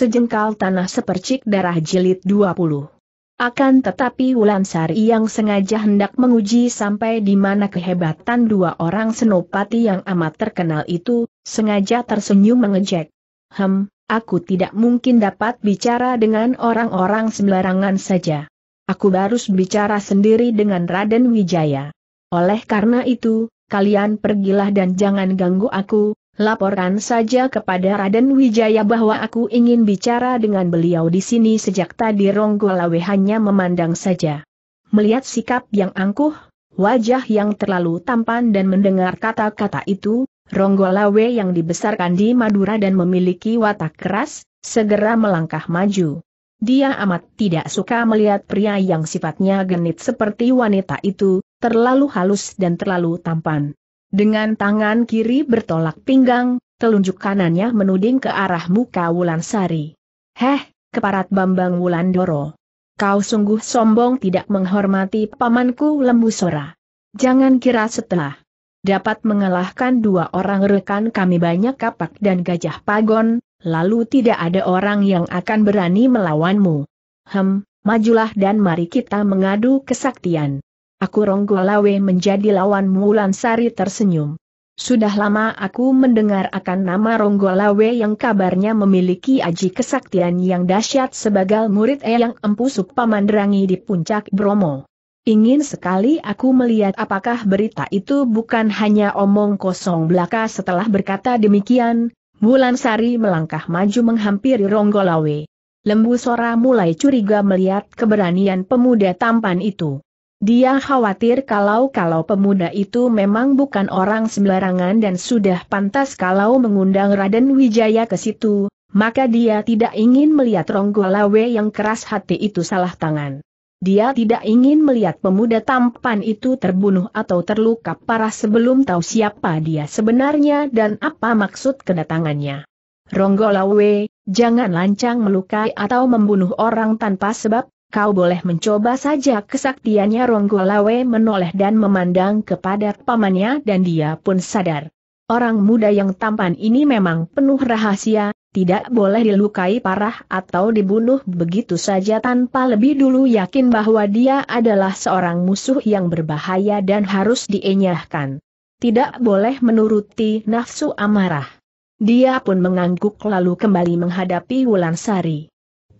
Sejengkal tanah sepercik darah jilid 20. Akan tetapi Sari yang sengaja hendak menguji sampai di mana kehebatan dua orang senopati yang amat terkenal itu, sengaja tersenyum mengejek. Hem, aku tidak mungkin dapat bicara dengan orang-orang sembarangan saja. Aku harus bicara sendiri dengan Raden Wijaya. Oleh karena itu, kalian pergilah dan jangan ganggu aku, Laporkan saja kepada Raden Wijaya bahwa aku ingin bicara dengan beliau di sini sejak tadi Ronggolawe hanya memandang saja. Melihat sikap yang angkuh, wajah yang terlalu tampan dan mendengar kata-kata itu, Ronggolawe yang dibesarkan di Madura dan memiliki watak keras, segera melangkah maju. Dia amat tidak suka melihat pria yang sifatnya genit seperti wanita itu, terlalu halus dan terlalu tampan. Dengan tangan kiri bertolak pinggang, telunjuk kanannya menuding ke arah muka Wulan Sari. Heh, keparat Bambang Wulandoro. Kau sungguh sombong tidak menghormati pamanku Lembu Sora. Jangan kira setelah dapat mengalahkan dua orang rekan kami banyak kapak dan gajah pagon, lalu tidak ada orang yang akan berani melawanmu. Hem, majulah dan mari kita mengadu kesaktian. Aku Ronggolawe menjadi Mulan Sari tersenyum. Sudah lama aku mendengar akan nama Ronggolawe yang kabarnya memiliki aji kesaktian yang dahsyat sebagai murid Eyang Empu Sukpamandrangi di puncak Bromo. Ingin sekali aku melihat apakah berita itu bukan hanya omong kosong belaka setelah berkata demikian, Mulansari melangkah maju menghampiri Ronggolawe. Lembu Sora mulai curiga melihat keberanian pemuda tampan itu. Dia khawatir kalau-kalau pemuda itu memang bukan orang sembarangan dan sudah pantas kalau mengundang Raden Wijaya ke situ, maka dia tidak ingin melihat Ronggolawe yang keras hati itu salah tangan. Dia tidak ingin melihat pemuda tampan itu terbunuh atau terluka parah sebelum tahu siapa dia sebenarnya dan apa maksud kedatangannya. Ronggolawe, jangan lancang melukai atau membunuh orang tanpa sebab, kau boleh mencoba saja kesaktiannya Ronggolawe menoleh dan memandang kepada pamannya dan dia pun sadar. Orang muda yang tampan ini memang penuh rahasia, tidak boleh dilukai parah atau dibunuh begitu saja tanpa lebih dulu yakin bahwa dia adalah seorang musuh yang berbahaya dan harus dienyahkan. Tidak boleh menuruti nafsu amarah. Dia pun mengangguk lalu kembali menghadapi Wulansari.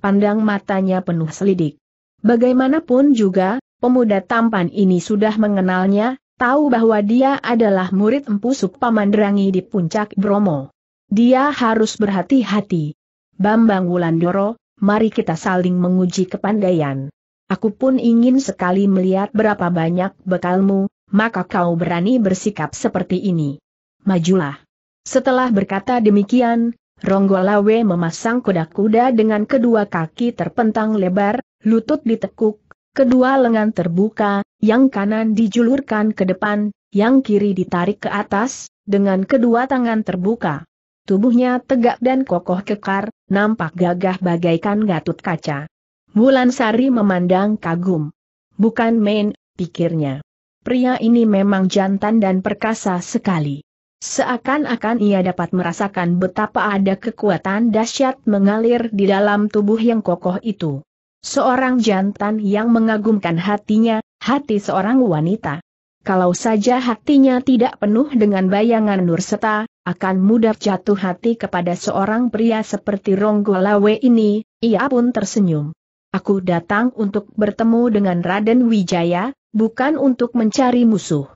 Pandang matanya penuh selidik. Bagaimanapun juga, pemuda tampan ini sudah mengenalnya, tahu bahwa dia adalah murid Empu Sukpamandrangi di puncak Bromo. Dia harus berhati-hati. Bambang Wulandoro, mari kita saling menguji kepandaian. Aku pun ingin sekali melihat berapa banyak bekalmu, maka kau berani bersikap seperti ini. Majulah. Setelah berkata demikian, Ronggolawe memasang kuda-kuda dengan kedua kaki terpentang lebar, lutut ditekuk, kedua lengan terbuka, yang kanan dijulurkan ke depan, yang kiri ditarik ke atas, dengan kedua tangan terbuka. Tubuhnya tegak dan kokoh kekar, nampak gagah bagaikan gatut kaca. Bulan Sari memandang kagum. Bukan main, pikirnya. Pria ini memang jantan dan perkasa sekali. Seakan-akan ia dapat merasakan betapa ada kekuatan dahsyat mengalir di dalam tubuh yang kokoh itu. Seorang jantan yang mengagumkan hatinya, hati seorang wanita. Kalau saja hatinya tidak penuh dengan bayangan nur seta, akan mudah jatuh hati kepada seorang pria seperti Ronggolawe ini, ia pun tersenyum. Aku datang untuk bertemu dengan Raden Wijaya, bukan untuk mencari musuh.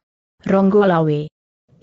Ronggolawe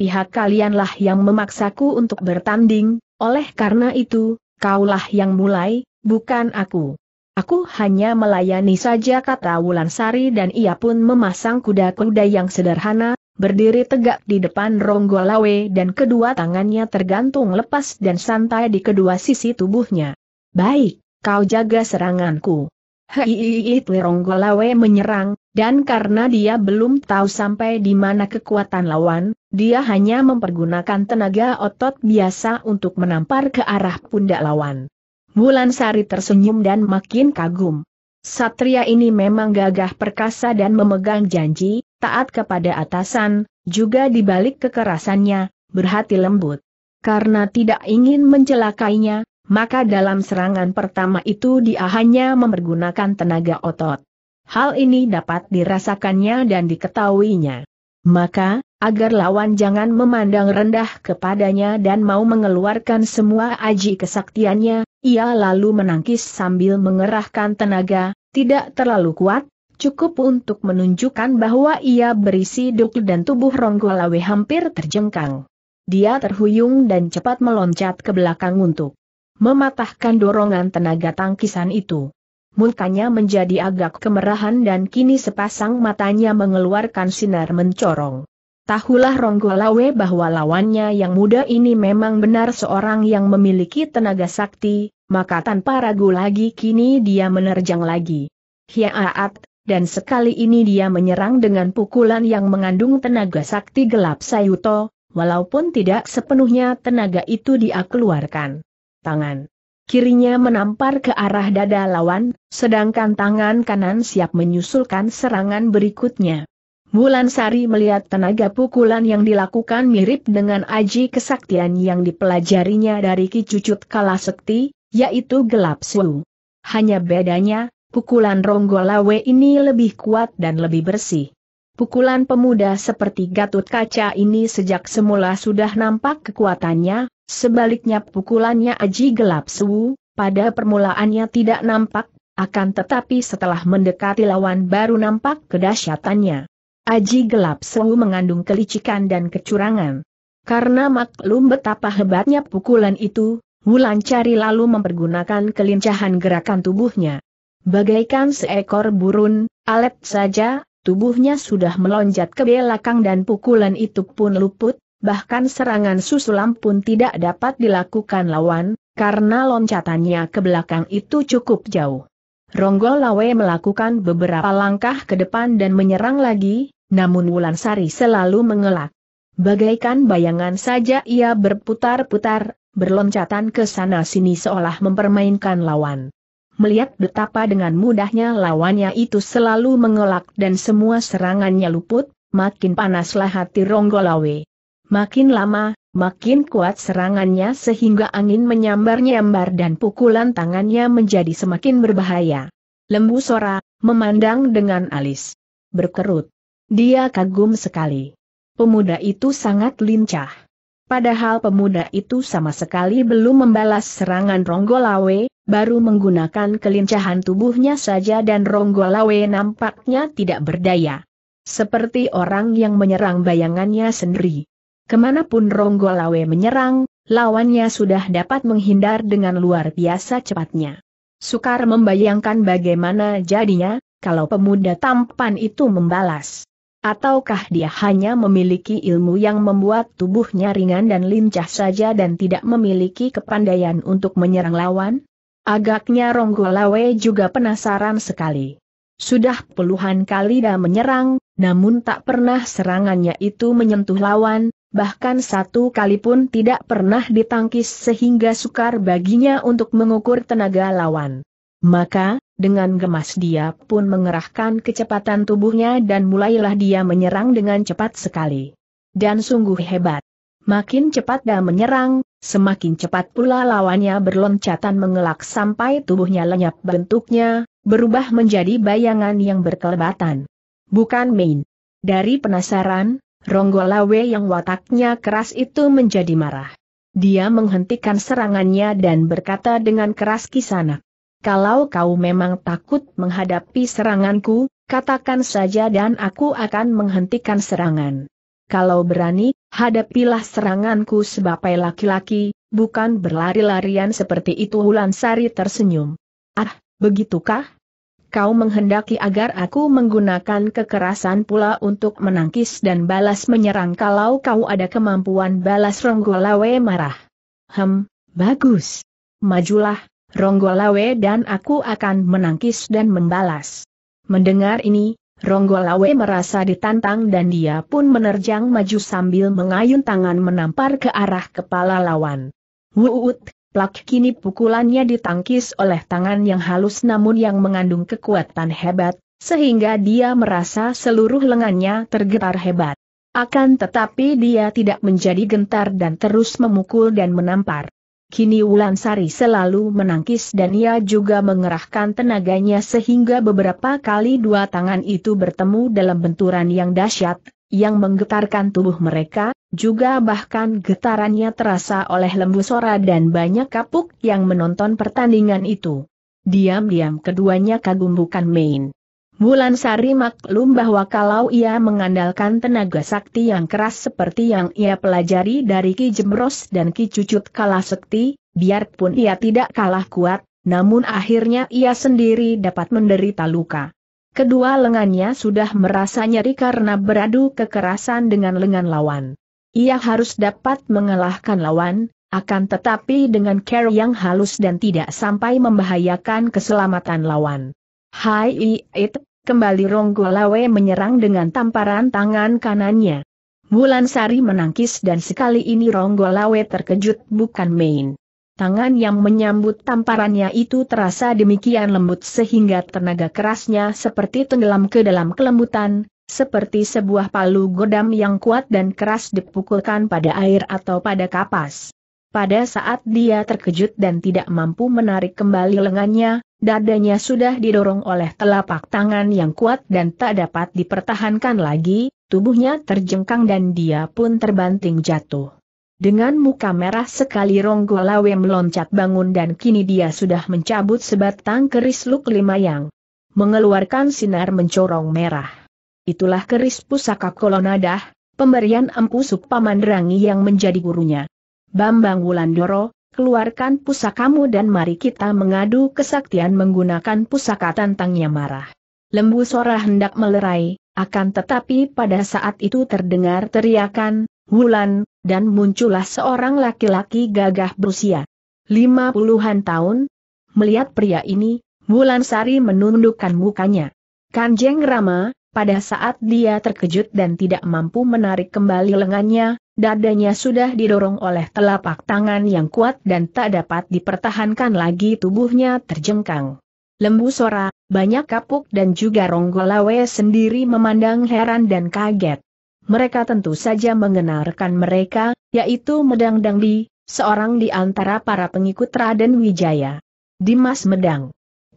pihak kalianlah yang memaksaku untuk bertanding, oleh karena itu, kaulah yang mulai, bukan aku. Aku hanya melayani saja kata Wulan Sari dan ia pun memasang kuda-kuda yang sederhana, berdiri tegak di depan Ronggolawe dan kedua tangannya tergantung lepas dan santai di kedua sisi tubuhnya. Baik, kau jaga seranganku. Hei, Ronggolawe menyerang, dan karena dia belum tahu sampai di mana kekuatan lawan, dia hanya mempergunakan tenaga otot biasa untuk menampar ke arah pundak lawan. Bulan Sari tersenyum dan makin kagum. Satria ini memang gagah perkasa dan memegang janji, taat kepada atasan, juga dibalik kekerasannya, berhati lembut. Karena tidak ingin mencelakainya, maka dalam serangan pertama itu dia hanya mempergunakan tenaga otot. Hal ini dapat dirasakannya dan diketahuinya. Maka, agar lawan jangan memandang rendah kepadanya dan mau mengeluarkan semua aji kesaktiannya, ia lalu menangkis sambil mengerahkan tenaga, tidak terlalu kuat, cukup untuk menunjukkan bahwa ia berisi duk dan tubuh Ronggolawe hampir terjengkang. Dia terhuyung dan cepat meloncat ke belakang untuk mematahkan dorongan tenaga tangkisan itu. Mukanya menjadi agak kemerahan dan kini sepasang matanya mengeluarkan sinar mencorong. Tahulah Ronggolawe bahwa lawannya yang muda ini memang benar seorang yang memiliki tenaga sakti, maka tanpa ragu lagi kini dia menerjang lagi. Hiaat, dan sekali ini dia menyerang dengan pukulan yang mengandung tenaga sakti gelap Sayuto, walaupun tidak sepenuhnya tenaga itu dia keluarkan. Tangan kirinya menampar ke arah dada lawan, sedangkan tangan kanan siap menyusulkan serangan berikutnya. Bulan Sari melihat tenaga pukulan yang dilakukan mirip dengan aji kesaktian yang dipelajarinya dari Kicucut Sekti, yaitu gelap su. Hanya bedanya, pukulan Ronggolawe ini lebih kuat dan lebih bersih. Pukulan pemuda seperti gatut Kaca ini sejak semula sudah nampak kekuatannya, sebaliknya pukulannya Aji Gelap Su, pada permulaannya tidak nampak, akan tetapi setelah mendekati lawan baru nampak kedahsyatannya. Aji gelap sewu mengandung kelicikan dan kecurangan. Karena maklum betapa hebatnya pukulan itu, Wulan Cari lalu mempergunakan kelincahan gerakan tubuhnya. Bagaikan seekor burung, alet saja, tubuhnya sudah meloncat ke belakang dan pukulan itu pun luput, bahkan serangan susulam pun tidak dapat dilakukan lawan, karena loncatannya ke belakang itu cukup jauh. Ronggol Lawe melakukan beberapa langkah ke depan dan menyerang lagi, namun Wulan Sari selalu mengelak. Bagaikan bayangan saja ia berputar-putar, berloncatan ke sana-sini seolah mempermainkan lawan. Melihat betapa dengan mudahnya lawannya itu selalu mengelak dan semua serangannya luput, makin panaslah hati Ronggolawe. Makin lama, makin kuat serangannya sehingga angin menyambar-nyambar dan pukulan tangannya menjadi semakin berbahaya. Lembu Sora, memandang dengan alis. Berkerut. Dia kagum sekali. Pemuda itu sangat lincah. Padahal pemuda itu sama sekali belum membalas serangan Ronggolawe, baru menggunakan kelincahan tubuhnya saja dan Ronggolawe nampaknya tidak berdaya. Seperti orang yang menyerang bayangannya sendiri. Kemanapun Ronggolawe menyerang, lawannya sudah dapat menghindar dengan luar biasa cepatnya. Sukar membayangkan bagaimana jadinya, kalau pemuda tampan itu membalas. Ataukah dia hanya memiliki ilmu yang membuat tubuhnya ringan dan lincah saja dan tidak memiliki kepandaian untuk menyerang lawan? Agaknya Ronggolawe juga penasaran sekali. Sudah puluhan kali dia menyerang, namun tak pernah serangannya itu menyentuh lawan, bahkan satu kali pun tidak pernah ditangkis sehingga sukar baginya untuk mengukur tenaga lawan. Maka, dengan gemas dia pun mengerahkan kecepatan tubuhnya dan mulailah dia menyerang dengan cepat sekali. Dan sungguh hebat. Makin cepat dia menyerang, semakin cepat pula lawannya berloncatan mengelak sampai tubuhnya lenyap bentuknya, berubah menjadi bayangan yang berkelebatan. Bukan main. Dari penasaran, Ronggolawe yang wataknya keras itu menjadi marah. Dia menghentikan serangannya dan berkata dengan keras kisana, Kalau kau memang takut menghadapi seranganku, katakan saja dan aku akan menghentikan serangan. Kalau berani, hadapilah seranganku sebagai laki-laki, bukan berlari-larian seperti itu Hulansari tersenyum. Ah, begitukah? kau menghendaki agar aku menggunakan kekerasan pula untuk menangkis dan balas menyerang kalau kau ada kemampuan balas Ronggolawe marah. Hem, bagus. Majulah, Ronggolawe dan aku akan menangkis dan membalas. Mendengar ini, Ronggolawe merasa ditantang dan dia pun menerjang maju sambil mengayun tangan menampar ke arah kepala lawan. Wuut, Plak kini pukulannya ditangkis oleh tangan yang halus namun yang mengandung kekuatan hebat, sehingga dia merasa seluruh lengannya tergetar hebat. Akan tetapi dia tidak menjadi gentar dan terus memukul dan menampar. Kini Wulansari selalu menangkis dan ia juga mengerahkan tenaganya sehingga beberapa kali dua tangan itu bertemu dalam benturan yang dahsyat, yang menggetarkan tubuh mereka, juga bahkan getarannya terasa oleh lembu Sora dan banyak kapuk yang menonton pertandingan itu. Diam-diam keduanya kagum bukan main. Bulan Sari maklum bahwa kalau ia mengandalkan tenaga sakti yang keras seperti yang ia pelajari dari Ki Jemros dan Ki Cucut Kala Sekti, biarpun ia tidak kalah kuat, namun akhirnya ia sendiri dapat menderita luka. Kedua lengannya sudah merasa nyeri karena beradu kekerasan dengan lengan lawan. Ia harus dapat mengalahkan lawan, akan tetapi dengan care yang halus dan tidak sampai membahayakan keselamatan lawan. Hai it, kembali Ronggolawe menyerang dengan tamparan tangan kanannya. Bulan Sari menangkis dan sekali ini Ronggolawe terkejut bukan main. Tangan yang menyambut tamparannya itu terasa demikian lembut sehingga tenaga kerasnya seperti tenggelam ke dalam kelembutan, seperti sebuah palu godam yang kuat dan keras dipukulkan pada air atau pada kapas. Pada saat dia terkejut dan tidak mampu menarik kembali lengannya, dadanya sudah didorong oleh telapak tangan yang kuat dan tak dapat dipertahankan lagi, tubuhnya terjengkang dan dia pun terbanting jatuh. Dengan muka merah sekali Ronggo Lawe meloncat bangun dan kini dia sudah mencabut sebatang keris luk lima yang Mengeluarkan sinar mencorong merah. Itulah keris pusaka kolonadah, pemberian Empu Supamandrangi yang menjadi gurunya. Bambang Wulandoro, keluarkan pusakamu dan mari kita mengadu kesaktian menggunakan pusaka tantangnya marah. Lembu Sora hendak melerai, akan tetapi pada saat itu terdengar teriakan, Wulan, dan muncullah seorang laki-laki gagah berusia lima puluhan tahun. Melihat pria ini, Bulan Sari menundukkan mukanya. Kanjeng Rama, pada saat dia terkejut dan tidak mampu menarik kembali lengannya, dadanya sudah didorong oleh telapak tangan yang kuat dan tak dapat dipertahankan lagi tubuhnya terjengkang. Lembu Sora, banyak kapuk dan juga Ronggolawe sendiri memandang heran dan kaget mereka tentu saja mengenal rekan mereka, yaitu Medang Dangdi, seorang di antara para pengikut Raden Wijaya. Dimas Medang.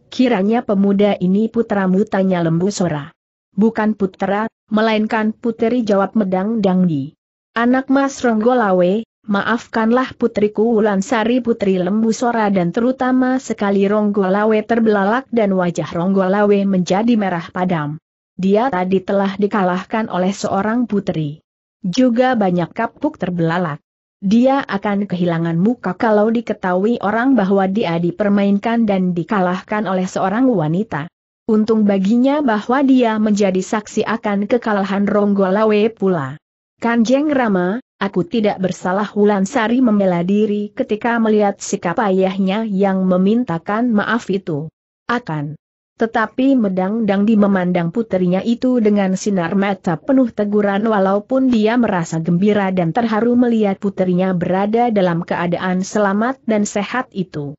Kiranya pemuda ini putramu tanya lembu sora. Bukan putra, melainkan puteri jawab Medang Dangdi. Anak Mas Ronggolawe, maafkanlah putriku Sari putri lembu sora dan terutama sekali Ronggolawe terbelalak dan wajah Ronggolawe menjadi merah padam. Dia tadi telah dikalahkan oleh seorang putri. Juga banyak kapuk terbelalak. Dia akan kehilangan muka kalau diketahui orang bahwa dia dipermainkan dan dikalahkan oleh seorang wanita. Untung baginya bahwa dia menjadi saksi akan kekalahan Ronggolawe pula. Kanjeng Rama, aku tidak bersalah Sari membela diri ketika melihat sikap ayahnya yang memintakan maaf itu. Akan tetapi Medang Dangdi memandang putrinya itu dengan sinar mata penuh teguran walaupun dia merasa gembira dan terharu melihat putrinya berada dalam keadaan selamat dan sehat itu.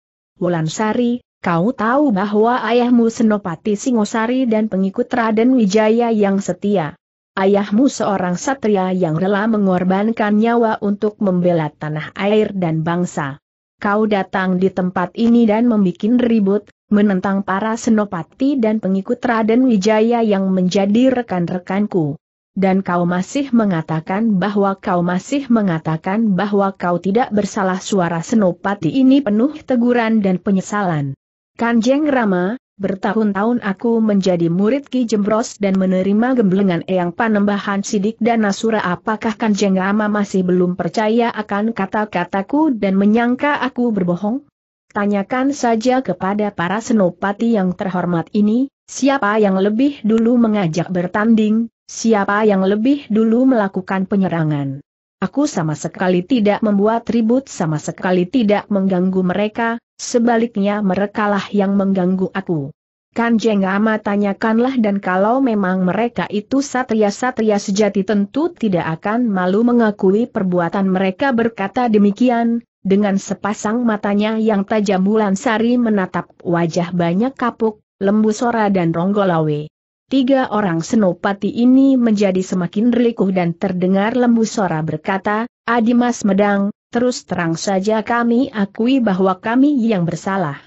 Sari, kau tahu bahwa ayahmu Senopati Singosari dan pengikut Raden Wijaya yang setia. Ayahmu seorang satria yang rela mengorbankan nyawa untuk membela tanah air dan bangsa. Kau datang di tempat ini dan membuat ribut, menentang para senopati dan pengikut Raden Wijaya yang menjadi rekan-rekanku. Dan kau masih mengatakan bahwa kau masih mengatakan bahwa kau tidak bersalah suara senopati ini penuh teguran dan penyesalan. Kanjeng Rama, bertahun-tahun aku menjadi murid Ki Jembros dan menerima gemblengan Eyang Panembahan Sidik dan Nasura apakah Kanjeng Rama masih belum percaya akan kata-kataku dan menyangka aku berbohong? Tanyakan saja kepada para senopati yang terhormat ini, siapa yang lebih dulu mengajak bertanding, siapa yang lebih dulu melakukan penyerangan. Aku sama sekali tidak membuat ribut sama sekali tidak mengganggu mereka, sebaliknya merekalah yang mengganggu aku. Kanjeng Ama tanyakanlah dan kalau memang mereka itu satria-satria sejati tentu tidak akan malu mengakui perbuatan mereka berkata demikian, dengan sepasang matanya yang tajam Bulan Sari menatap wajah banyak kapuk, lembu sora dan ronggolawe. Tiga orang senopati ini menjadi semakin relikuh dan terdengar lembu sora berkata, Adimas Medang, terus terang saja kami akui bahwa kami yang bersalah.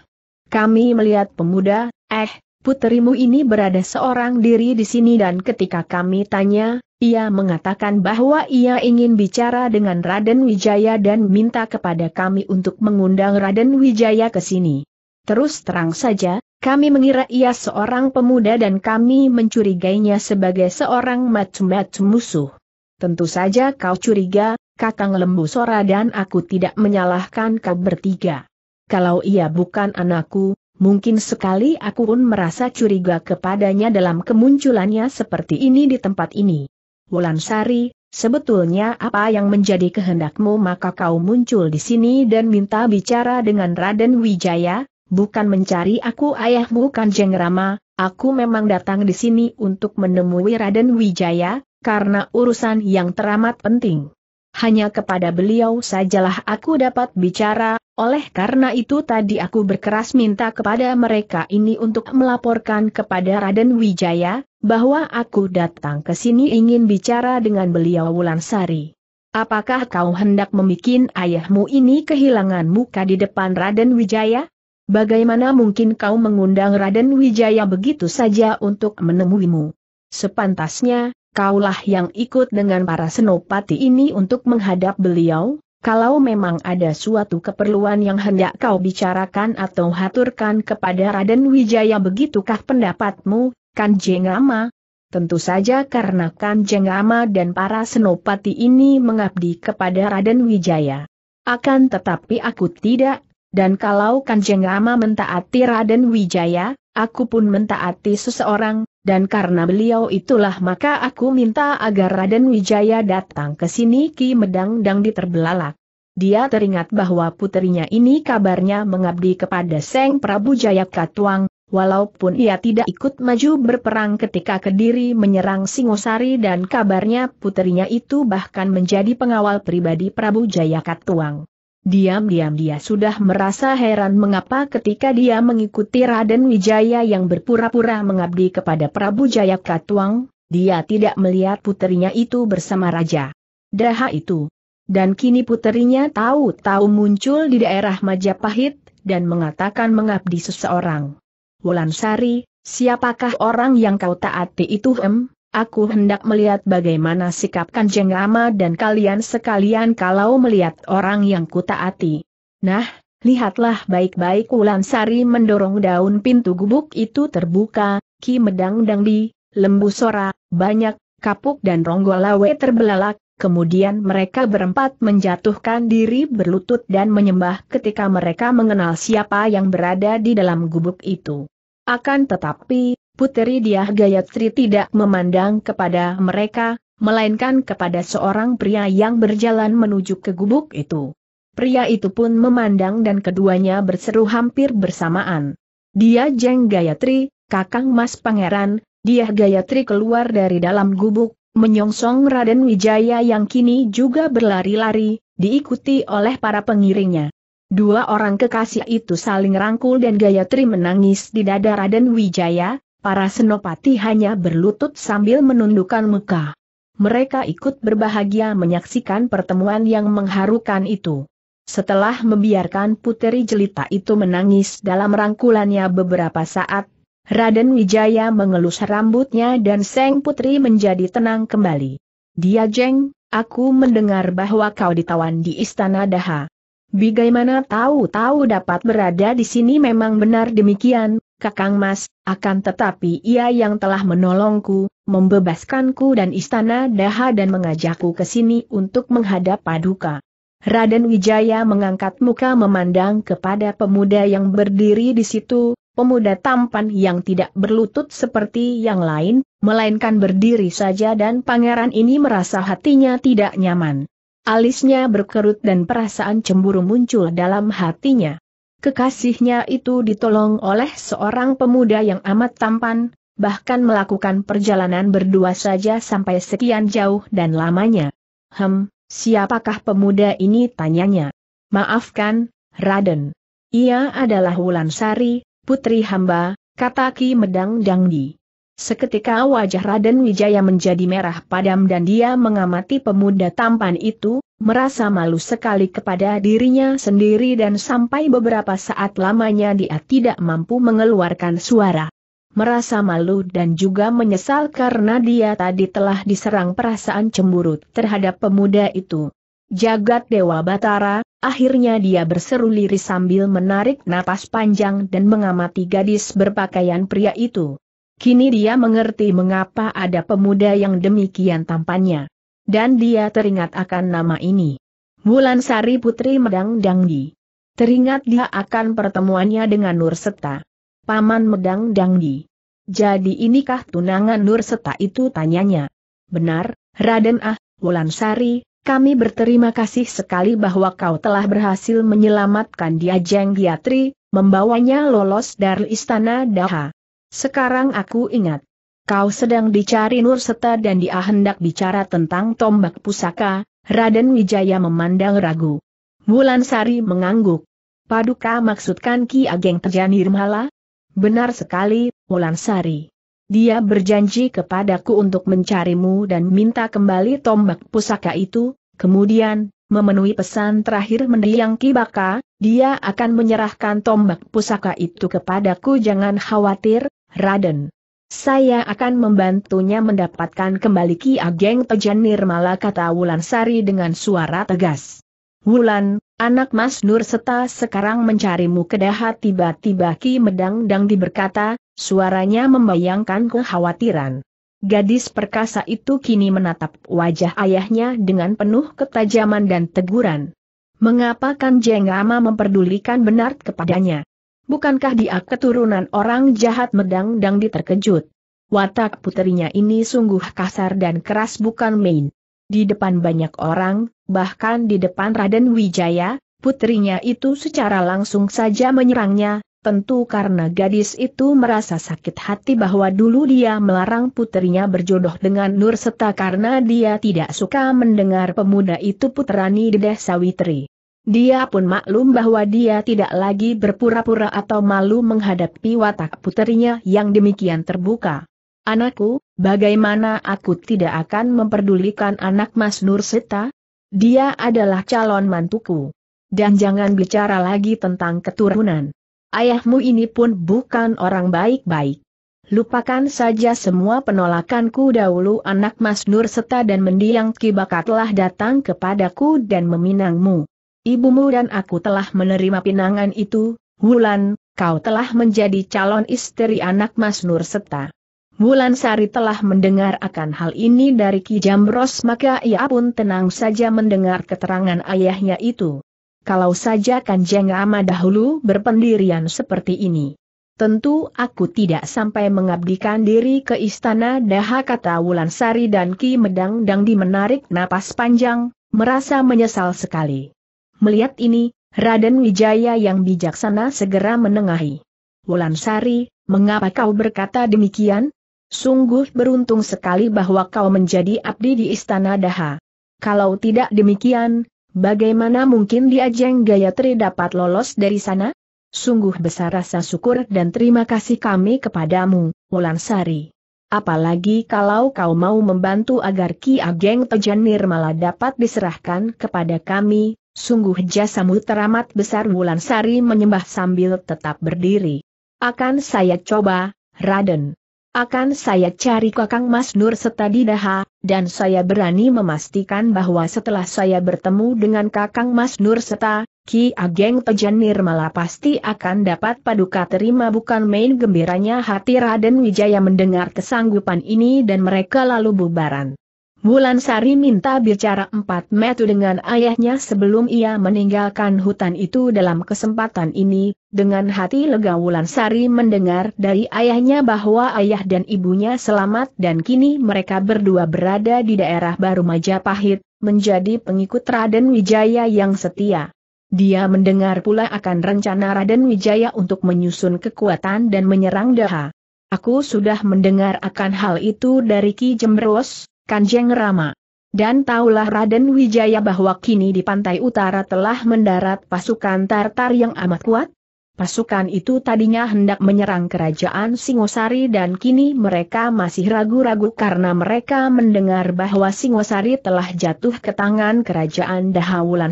Kami melihat pemuda, eh, puterimu ini berada seorang diri di sini dan ketika kami tanya, ia mengatakan bahwa ia ingin bicara dengan Raden Wijaya dan minta kepada kami untuk mengundang Raden Wijaya ke sini. Terus terang saja, kami mengira ia seorang pemuda dan kami mencurigainya sebagai seorang macam-macam musuh. Tentu saja kau curiga, Kakang Lembu Sora dan aku tidak menyalahkan kau bertiga. Kalau ia bukan anakku, mungkin sekali aku pun merasa curiga kepadanya dalam kemunculannya seperti ini di tempat ini. Wulansari, sebetulnya apa yang menjadi kehendakmu maka kau muncul di sini dan minta bicara dengan Raden Wijaya, bukan mencari aku ayahmu Kanjeng Rama, aku memang datang di sini untuk menemui Raden Wijaya, karena urusan yang teramat penting hanya kepada beliau sajalah aku dapat bicara, oleh karena itu tadi aku berkeras minta kepada mereka ini untuk melaporkan kepada Raden Wijaya, bahwa aku datang ke sini ingin bicara dengan beliau Wulansari. Apakah kau hendak membuat ayahmu ini kehilangan muka di depan Raden Wijaya? Bagaimana mungkin kau mengundang Raden Wijaya begitu saja untuk menemuimu? Sepantasnya, kaulah yang ikut dengan para senopati ini untuk menghadap beliau, kalau memang ada suatu keperluan yang hendak kau bicarakan atau haturkan kepada Raden Wijaya begitukah pendapatmu, Kanjeng Rama? Tentu saja karena Kanjeng Rama dan para senopati ini mengabdi kepada Raden Wijaya. Akan tetapi aku tidak, dan kalau Kanjeng Rama mentaati Raden Wijaya, aku pun mentaati seseorang, dan karena beliau itulah maka aku minta agar Raden Wijaya datang ke sini Ki Medang Dang diterbelalak. Dia teringat bahwa putrinya ini kabarnya mengabdi kepada Seng Prabu Jayakatwang, walaupun ia tidak ikut maju berperang ketika Kediri menyerang Singosari dan kabarnya putrinya itu bahkan menjadi pengawal pribadi Prabu Jayakatwang. Diam-diam dia sudah merasa heran mengapa ketika dia mengikuti Raden Wijaya yang berpura-pura mengabdi kepada Prabu Jaya Katuang, dia tidak melihat puterinya itu bersama Raja. Daha itu. Dan kini puterinya tahu-tahu muncul di daerah Majapahit, dan mengatakan mengabdi seseorang. Wulansari, siapakah orang yang kau taati itu hem? Aku hendak melihat bagaimana sikap Kanjeng Rama dan kalian sekalian kalau melihat orang yang kutaati. Nah, lihatlah baik-baik Sari mendorong daun pintu gubuk itu terbuka, Ki Medang Dangdi, Lembu Sora, Banyak, Kapuk dan Ronggolawe terbelalak, kemudian mereka berempat menjatuhkan diri berlutut dan menyembah ketika mereka mengenal siapa yang berada di dalam gubuk itu. Akan tetapi, Puteri Diah Gayatri tidak memandang kepada mereka, melainkan kepada seorang pria yang berjalan menuju ke gubuk itu. Pria itu pun memandang dan keduanya berseru hampir bersamaan. Dia Jeng Gayatri, Kakang Mas Pangeran, Diah Gayatri keluar dari dalam gubuk, menyongsong Raden Wijaya yang kini juga berlari-lari, diikuti oleh para pengiringnya. Dua orang kekasih itu saling rangkul dan Gayatri menangis di dada Raden Wijaya, para senopati hanya berlutut sambil menundukkan muka. Mereka ikut berbahagia menyaksikan pertemuan yang mengharukan itu. Setelah membiarkan puteri jelita itu menangis dalam rangkulannya beberapa saat, Raden Wijaya mengelus rambutnya dan Seng Putri menjadi tenang kembali. Dia jeng, aku mendengar bahwa kau ditawan di Istana Daha. Bagaimana tahu-tahu dapat berada di sini memang benar demikian, Kakang Mas, akan tetapi ia yang telah menolongku, membebaskanku dan istana Daha dan mengajakku ke sini untuk menghadap Paduka. Raden Wijaya mengangkat muka memandang kepada pemuda yang berdiri di situ, pemuda tampan yang tidak berlutut seperti yang lain, melainkan berdiri saja dan pangeran ini merasa hatinya tidak nyaman. Alisnya berkerut dan perasaan cemburu muncul dalam hatinya. Kekasihnya itu ditolong oleh seorang pemuda yang amat tampan, bahkan melakukan perjalanan berdua saja sampai sekian jauh dan lamanya. Hem, siapakah pemuda ini tanyanya? Maafkan, Raden. Ia adalah Wulansari, putri hamba, kata Ki Medang Dangdi. Seketika wajah Raden Wijaya menjadi merah padam dan dia mengamati pemuda tampan itu, merasa malu sekali kepada dirinya sendiri dan sampai beberapa saat lamanya dia tidak mampu mengeluarkan suara. Merasa malu dan juga menyesal karena dia tadi telah diserang perasaan cemburu terhadap pemuda itu. Jagat Dewa Batara, akhirnya dia berseru lirih sambil menarik napas panjang dan mengamati gadis berpakaian pria itu. Kini dia mengerti mengapa ada pemuda yang demikian tampannya. Dan dia teringat akan nama ini. Bulan Sari Putri Medang Dangdi. Teringat dia akan pertemuannya dengan Nur Seta. Paman Medang Dangdi. Jadi inikah tunangan Nur Seta itu tanyanya. Benar, Raden Ah, Bulan Sari, kami berterima kasih sekali bahwa kau telah berhasil menyelamatkan dia Jeng Giatri, membawanya lolos dari istana Daha. Sekarang aku ingat. Kau sedang dicari Nur Seta dan dia hendak bicara tentang tombak pusaka, Raden Wijaya memandang ragu. Bulan Sari mengangguk. Paduka maksudkan Ki Ageng Terjani Irmala? Benar sekali, Bulan Sari. Dia berjanji kepadaku untuk mencarimu dan minta kembali tombak pusaka itu, kemudian, memenuhi pesan terakhir mendiang Ki Baka, dia akan menyerahkan tombak pusaka itu kepadaku jangan khawatir, Raden. Saya akan membantunya mendapatkan kembali Ki Ageng Tejan Nirmala kata Wulan Sari dengan suara tegas. Wulan, anak Mas Nur Seta sekarang mencarimu kedahat tiba-tiba Ki Medang Dang diberkata, suaranya membayangkan kekhawatiran. Gadis perkasa itu kini menatap wajah ayahnya dengan penuh ketajaman dan teguran. Mengapa Kanjeng Rama memperdulikan benar kepadanya? Bukankah dia keturunan orang jahat medang dang diterkejut? Watak puterinya ini sungguh kasar dan keras bukan main. Di depan banyak orang, bahkan di depan Raden Wijaya, putrinya itu secara langsung saja menyerangnya, tentu karena gadis itu merasa sakit hati bahwa dulu dia melarang putrinya berjodoh dengan Nur serta karena dia tidak suka mendengar pemuda itu di desa Sawitri. Dia pun maklum bahwa dia tidak lagi berpura-pura atau malu menghadapi watak puterinya yang demikian terbuka. Anakku, bagaimana aku tidak akan memperdulikan anak Mas Nur Nursita? Dia adalah calon mantuku. Dan jangan bicara lagi tentang keturunan. Ayahmu ini pun bukan orang baik-baik. Lupakan saja semua penolakanku dahulu anak Mas Nurseta dan mendiang kibakatlah datang kepadaku dan meminangmu ibumu dan aku telah menerima pinangan itu, Wulan, kau telah menjadi calon istri anak Mas Nur Seta. Wulan Sari telah mendengar akan hal ini dari Ki Jamros maka ia pun tenang saja mendengar keterangan ayahnya itu. Kalau saja Kanjeng Ama dahulu berpendirian seperti ini. Tentu aku tidak sampai mengabdikan diri ke istana daha kata Wulan Sari dan Ki Medang Dangdi menarik napas panjang, merasa menyesal sekali. Melihat ini, Raden Wijaya yang bijaksana segera menengahi. Wulan Sari, mengapa kau berkata demikian? Sungguh beruntung sekali bahwa kau menjadi abdi di Istana Daha. Kalau tidak demikian, bagaimana mungkin Diajeng Gayatri dapat lolos dari sana? Sungguh besar rasa syukur dan terima kasih kami kepadamu, Wulan Sari. Apalagi kalau kau mau membantu agar Ki Ageng Tejan Nirmala dapat diserahkan kepada kami, Sungguh jasamu teramat besar Sari menyembah sambil tetap berdiri. Akan saya coba, Raden. Akan saya cari kakang Mas Nur Setadidaha, dan saya berani memastikan bahwa setelah saya bertemu dengan kakang Mas Nur Seta, Ki Ageng Pejan Nirmala pasti akan dapat paduka terima bukan main gembiranya hati Raden Wijaya mendengar kesanggupan ini dan mereka lalu bubaran. Wulan Sari minta bicara empat metu dengan ayahnya sebelum ia meninggalkan hutan itu dalam kesempatan ini, dengan hati lega Wulan Sari mendengar dari ayahnya bahwa ayah dan ibunya selamat dan kini mereka berdua berada di daerah baru Majapahit, menjadi pengikut Raden Wijaya yang setia. Dia mendengar pula akan rencana Raden Wijaya untuk menyusun kekuatan dan menyerang Daha. Aku sudah mendengar akan hal itu dari Ki Jemberos, Kanjeng Rama. Dan taulah Raden Wijaya bahwa kini di pantai utara telah mendarat pasukan Tartar yang amat kuat. Pasukan itu tadinya hendak menyerang kerajaan Singosari dan kini mereka masih ragu-ragu karena mereka mendengar bahwa Singosari telah jatuh ke tangan kerajaan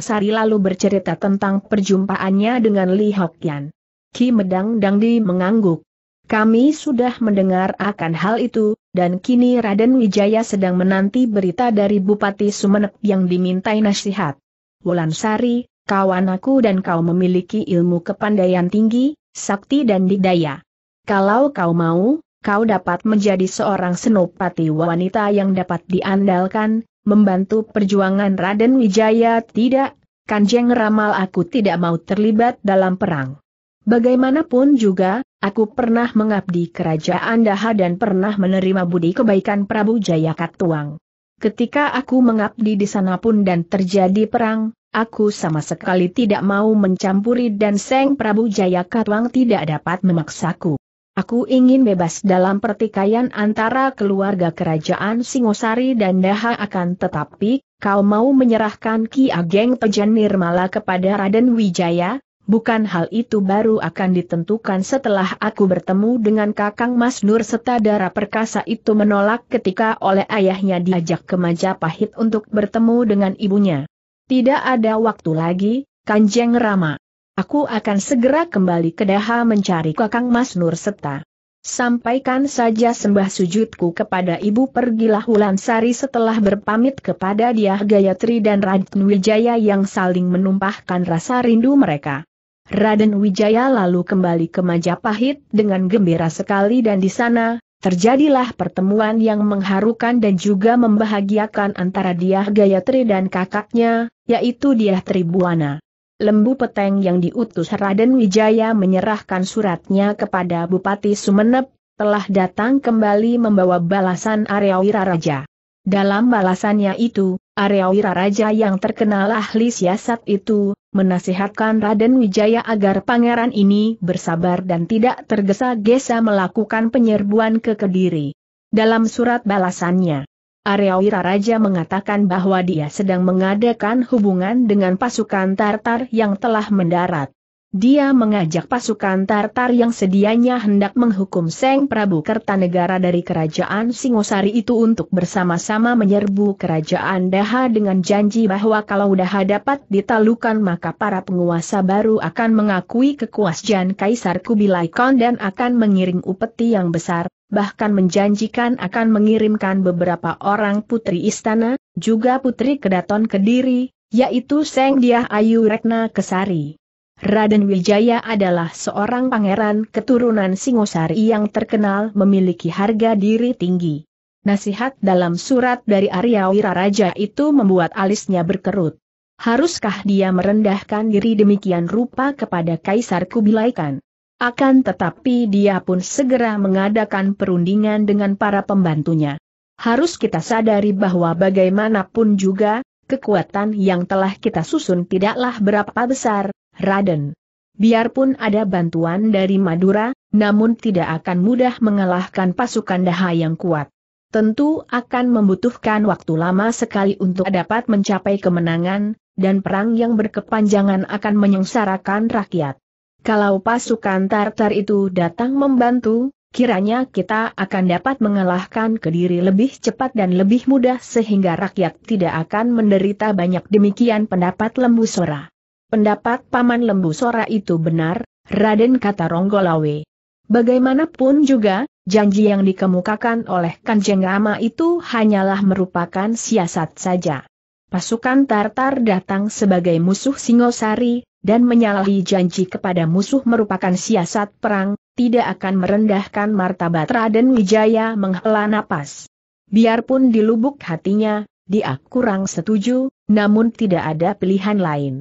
Sari lalu bercerita tentang perjumpaannya dengan Li Hokian. Ki Medang Dangdi mengangguk. Kami sudah mendengar akan hal itu, dan kini Raden Wijaya sedang menanti berita dari Bupati Sumenep yang dimintai nasihat. Wolansari, kawan aku dan kau memiliki ilmu kepandaian tinggi, sakti dan didaya. Kalau kau mau, kau dapat menjadi seorang senopati wanita yang dapat diandalkan, membantu perjuangan Raden Wijaya tidak, Kanjeng Ramal aku tidak mau terlibat dalam perang. Bagaimanapun juga, aku pernah mengabdi kerajaan Daha dan pernah menerima budi kebaikan Prabu Jayakatwang. Ketika aku mengabdi di sana pun dan terjadi perang, aku sama sekali tidak mau mencampuri dan Seng Prabu Jayakatwang tidak dapat memaksaku. Aku ingin bebas dalam pertikaian antara keluarga kerajaan Singosari dan Daha akan tetapi, kau mau menyerahkan Ki Ageng Tejan Nirmala kepada Raden Wijaya, Bukan hal itu baru akan ditentukan setelah aku bertemu dengan Kakang Mas Nur serta darah perkasa itu menolak ketika oleh ayahnya diajak ke Majapahit untuk bertemu dengan ibunya. Tidak ada waktu lagi, Kanjeng Rama. Aku akan segera kembali ke Daha mencari Kakang Mas Nur serta. Sampaikan saja sembah sujudku kepada ibu pergilah Sari setelah berpamit kepada dia Gayatri dan Radnwijaya yang saling menumpahkan rasa rindu mereka. Raden Wijaya lalu kembali ke Majapahit dengan gembira sekali dan di sana, terjadilah pertemuan yang mengharukan dan juga membahagiakan antara Diah Gayatri dan kakaknya, yaitu Diah Tribuana. Lembu Peteng yang diutus Raden Wijaya menyerahkan suratnya kepada Bupati Sumeneb, telah datang kembali membawa balasan Aryawira Raja. Dalam balasannya itu, Aryawira Raja yang terkenal ahli siasat itu, menasihatkan Raden Wijaya agar pangeran ini bersabar dan tidak tergesa-gesa melakukan penyerbuan ke Kediri. Dalam surat balasannya, Areawira Raja mengatakan bahwa dia sedang mengadakan hubungan dengan pasukan Tartar yang telah mendarat. Dia mengajak pasukan Tartar yang sedianya hendak menghukum Seng Prabu Kertanegara dari kerajaan Singosari itu untuk bersama-sama menyerbu kerajaan Daha dengan janji bahwa kalau Daha dapat ditalukan maka para penguasa baru akan mengakui kekuasaan Kaisar Kubilai Khan dan akan mengiring upeti yang besar, bahkan menjanjikan akan mengirimkan beberapa orang putri istana, juga putri kedaton Kediri, yaitu Seng Diah Ayu Rekna Kesari. Raden Wijaya adalah seorang pangeran keturunan Singosari yang terkenal memiliki harga diri tinggi. Nasihat dalam surat dari Arya Wiraraja itu membuat alisnya berkerut. Haruskah dia merendahkan diri demikian rupa kepada Kaisar Kubilaikan? Akan tetapi dia pun segera mengadakan perundingan dengan para pembantunya. Harus kita sadari bahwa bagaimanapun juga, kekuatan yang telah kita susun tidaklah berapa besar, Raden. Biarpun ada bantuan dari Madura, namun tidak akan mudah mengalahkan pasukan Daha yang kuat. Tentu akan membutuhkan waktu lama sekali untuk dapat mencapai kemenangan, dan perang yang berkepanjangan akan menyengsarakan rakyat. Kalau pasukan Tartar itu datang membantu, kiranya kita akan dapat mengalahkan Kediri lebih cepat dan lebih mudah sehingga rakyat tidak akan menderita banyak demikian pendapat Lembu Sora. Pendapat Paman Lembu Sora itu benar, Raden kata Ronggolawe. Bagaimanapun juga, janji yang dikemukakan oleh Kanjeng Rama itu hanyalah merupakan siasat saja. Pasukan Tartar datang sebagai musuh Singosari, dan menyalahi janji kepada musuh merupakan siasat perang, tidak akan merendahkan martabat Raden Wijaya menghela napas. Biarpun dilubuk hatinya, dia kurang setuju, namun tidak ada pilihan lain.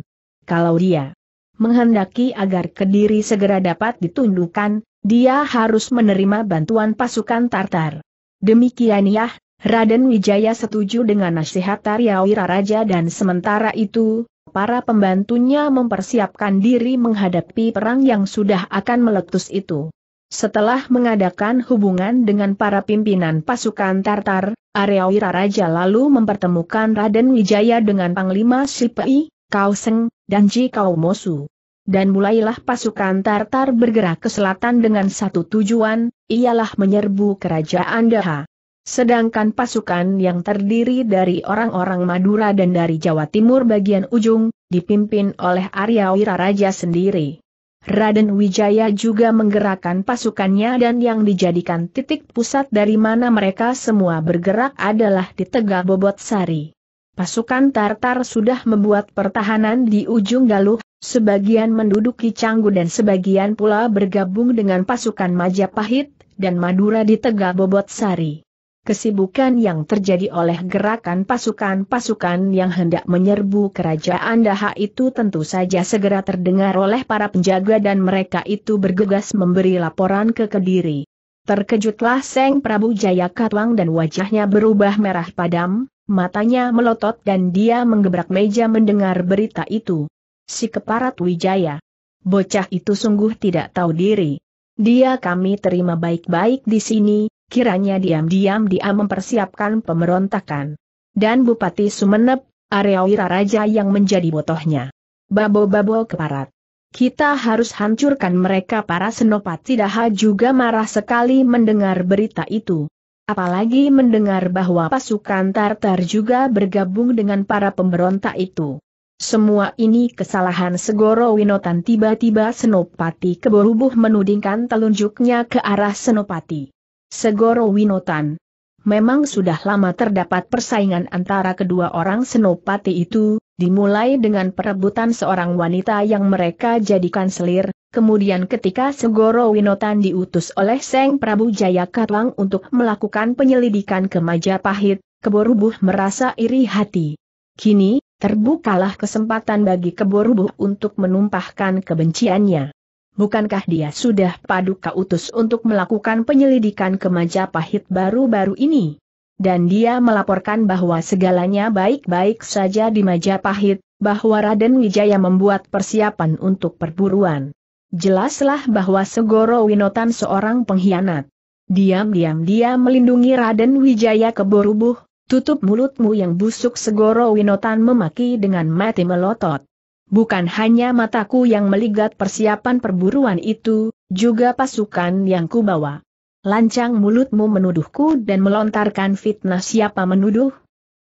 Kalau dia menghendaki agar Kediri segera dapat ditundukkan, dia harus menerima bantuan pasukan Tartar. Demikian ya, Raden Wijaya setuju dengan nasihat Taryawira Raja dan sementara itu, para pembantunya mempersiapkan diri menghadapi perang yang sudah akan meletus itu. Setelah mengadakan hubungan dengan para pimpinan pasukan Tartar, Areawira Raja lalu mempertemukan Raden Wijaya dengan Panglima Sipei, Kau Seng, dan Ji Kau Mosu. Dan mulailah pasukan Tartar bergerak ke selatan dengan satu tujuan, ialah menyerbu kerajaan Daha. Sedangkan pasukan yang terdiri dari orang-orang Madura dan dari Jawa Timur bagian ujung, dipimpin oleh Arya Wiraraja sendiri. Raden Wijaya juga menggerakkan pasukannya dan yang dijadikan titik pusat dari mana mereka semua bergerak adalah di Tegal Bobot Sari pasukan Tartar sudah membuat pertahanan di ujung Galuh, sebagian menduduki Canggu dan sebagian pula bergabung dengan pasukan Majapahit, dan Madura di Tegal Bobot Sari. Kesibukan yang terjadi oleh gerakan pasukan-pasukan yang hendak menyerbu kerajaan Daha itu tentu saja segera terdengar oleh para penjaga dan mereka itu bergegas memberi laporan ke Kediri. Terkejutlah Seng Prabu Jayakatwang dan wajahnya berubah merah padam, Matanya melotot dan dia menggebrak meja mendengar berita itu. Si keparat Wijaya. Bocah itu sungguh tidak tahu diri. Dia kami terima baik-baik di sini, kiranya diam-diam dia mempersiapkan pemberontakan. Dan Bupati Sumeneb area Wiraraja yang menjadi botohnya. Babo-babo keparat. Kita harus hancurkan mereka para senopati daha juga marah sekali mendengar berita itu apalagi mendengar bahwa pasukan Tartar juga bergabung dengan para pemberontak itu. Semua ini kesalahan Segoro Winotan tiba-tiba Senopati Keborubuh menudingkan telunjuknya ke arah Senopati. Segoro Winotan. Memang sudah lama terdapat persaingan antara kedua orang Senopati itu, dimulai dengan perebutan seorang wanita yang mereka jadikan selir, kemudian ketika Segoro Winotan diutus oleh Seng Prabu Jayakatwang untuk melakukan penyelidikan ke Majapahit, Keborubuh merasa iri hati. Kini, terbukalah kesempatan bagi Keborubuh untuk menumpahkan kebenciannya. Bukankah dia sudah paduka utus untuk melakukan penyelidikan ke Majapahit baru-baru ini? dan dia melaporkan bahwa segalanya baik-baik saja di Majapahit, bahwa Raden Wijaya membuat persiapan untuk perburuan. Jelaslah bahwa Segoro Winotan seorang pengkhianat. Diam-diam dia melindungi Raden Wijaya keborubuh, tutup mulutmu yang busuk Segoro Winotan memaki dengan mati melotot. Bukan hanya mataku yang melihat persiapan perburuan itu, juga pasukan yang kubawa. Lancang mulutmu menuduhku dan melontarkan fitnah siapa menuduh?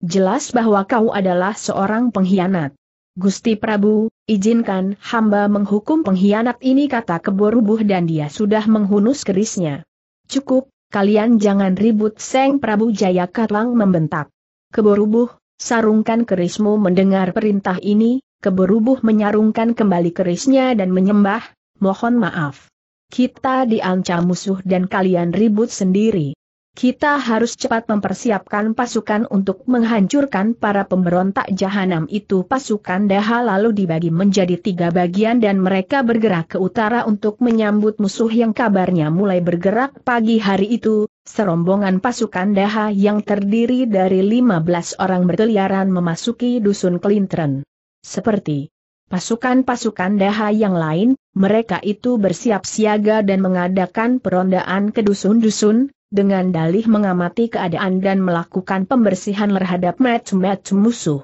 Jelas bahwa kau adalah seorang pengkhianat. Gusti Prabu, izinkan hamba menghukum pengkhianat ini kata keborubuh dan dia sudah menghunus kerisnya. Cukup, kalian jangan ribut Seng Prabu Jaya Katlang membentak. Keborubuh, sarungkan kerismu mendengar perintah ini, keborubuh menyarungkan kembali kerisnya dan menyembah, mohon maaf. Kita diancam musuh dan kalian ribut sendiri. Kita harus cepat mempersiapkan pasukan untuk menghancurkan para pemberontak jahanam itu. Pasukan Daha lalu dibagi menjadi tiga bagian dan mereka bergerak ke utara untuk menyambut musuh yang kabarnya mulai bergerak pagi hari itu. Serombongan pasukan Daha yang terdiri dari 15 orang berkeliaran memasuki dusun Kelintren. Seperti pasukan-pasukan daha yang lain, mereka itu bersiap siaga dan mengadakan perondaan ke dusun-dusun, dengan dalih mengamati keadaan dan melakukan pembersihan terhadap match-match musuh.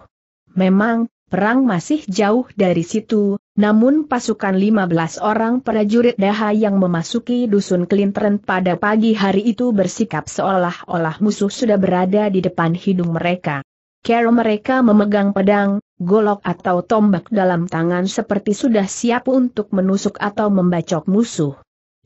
Memang, perang masih jauh dari situ, namun pasukan 15 orang prajurit daha yang memasuki dusun Klintren pada pagi hari itu bersikap seolah-olah musuh sudah berada di depan hidung mereka. Kero mereka memegang pedang, golok atau tombak dalam tangan seperti sudah siap untuk menusuk atau membacok musuh.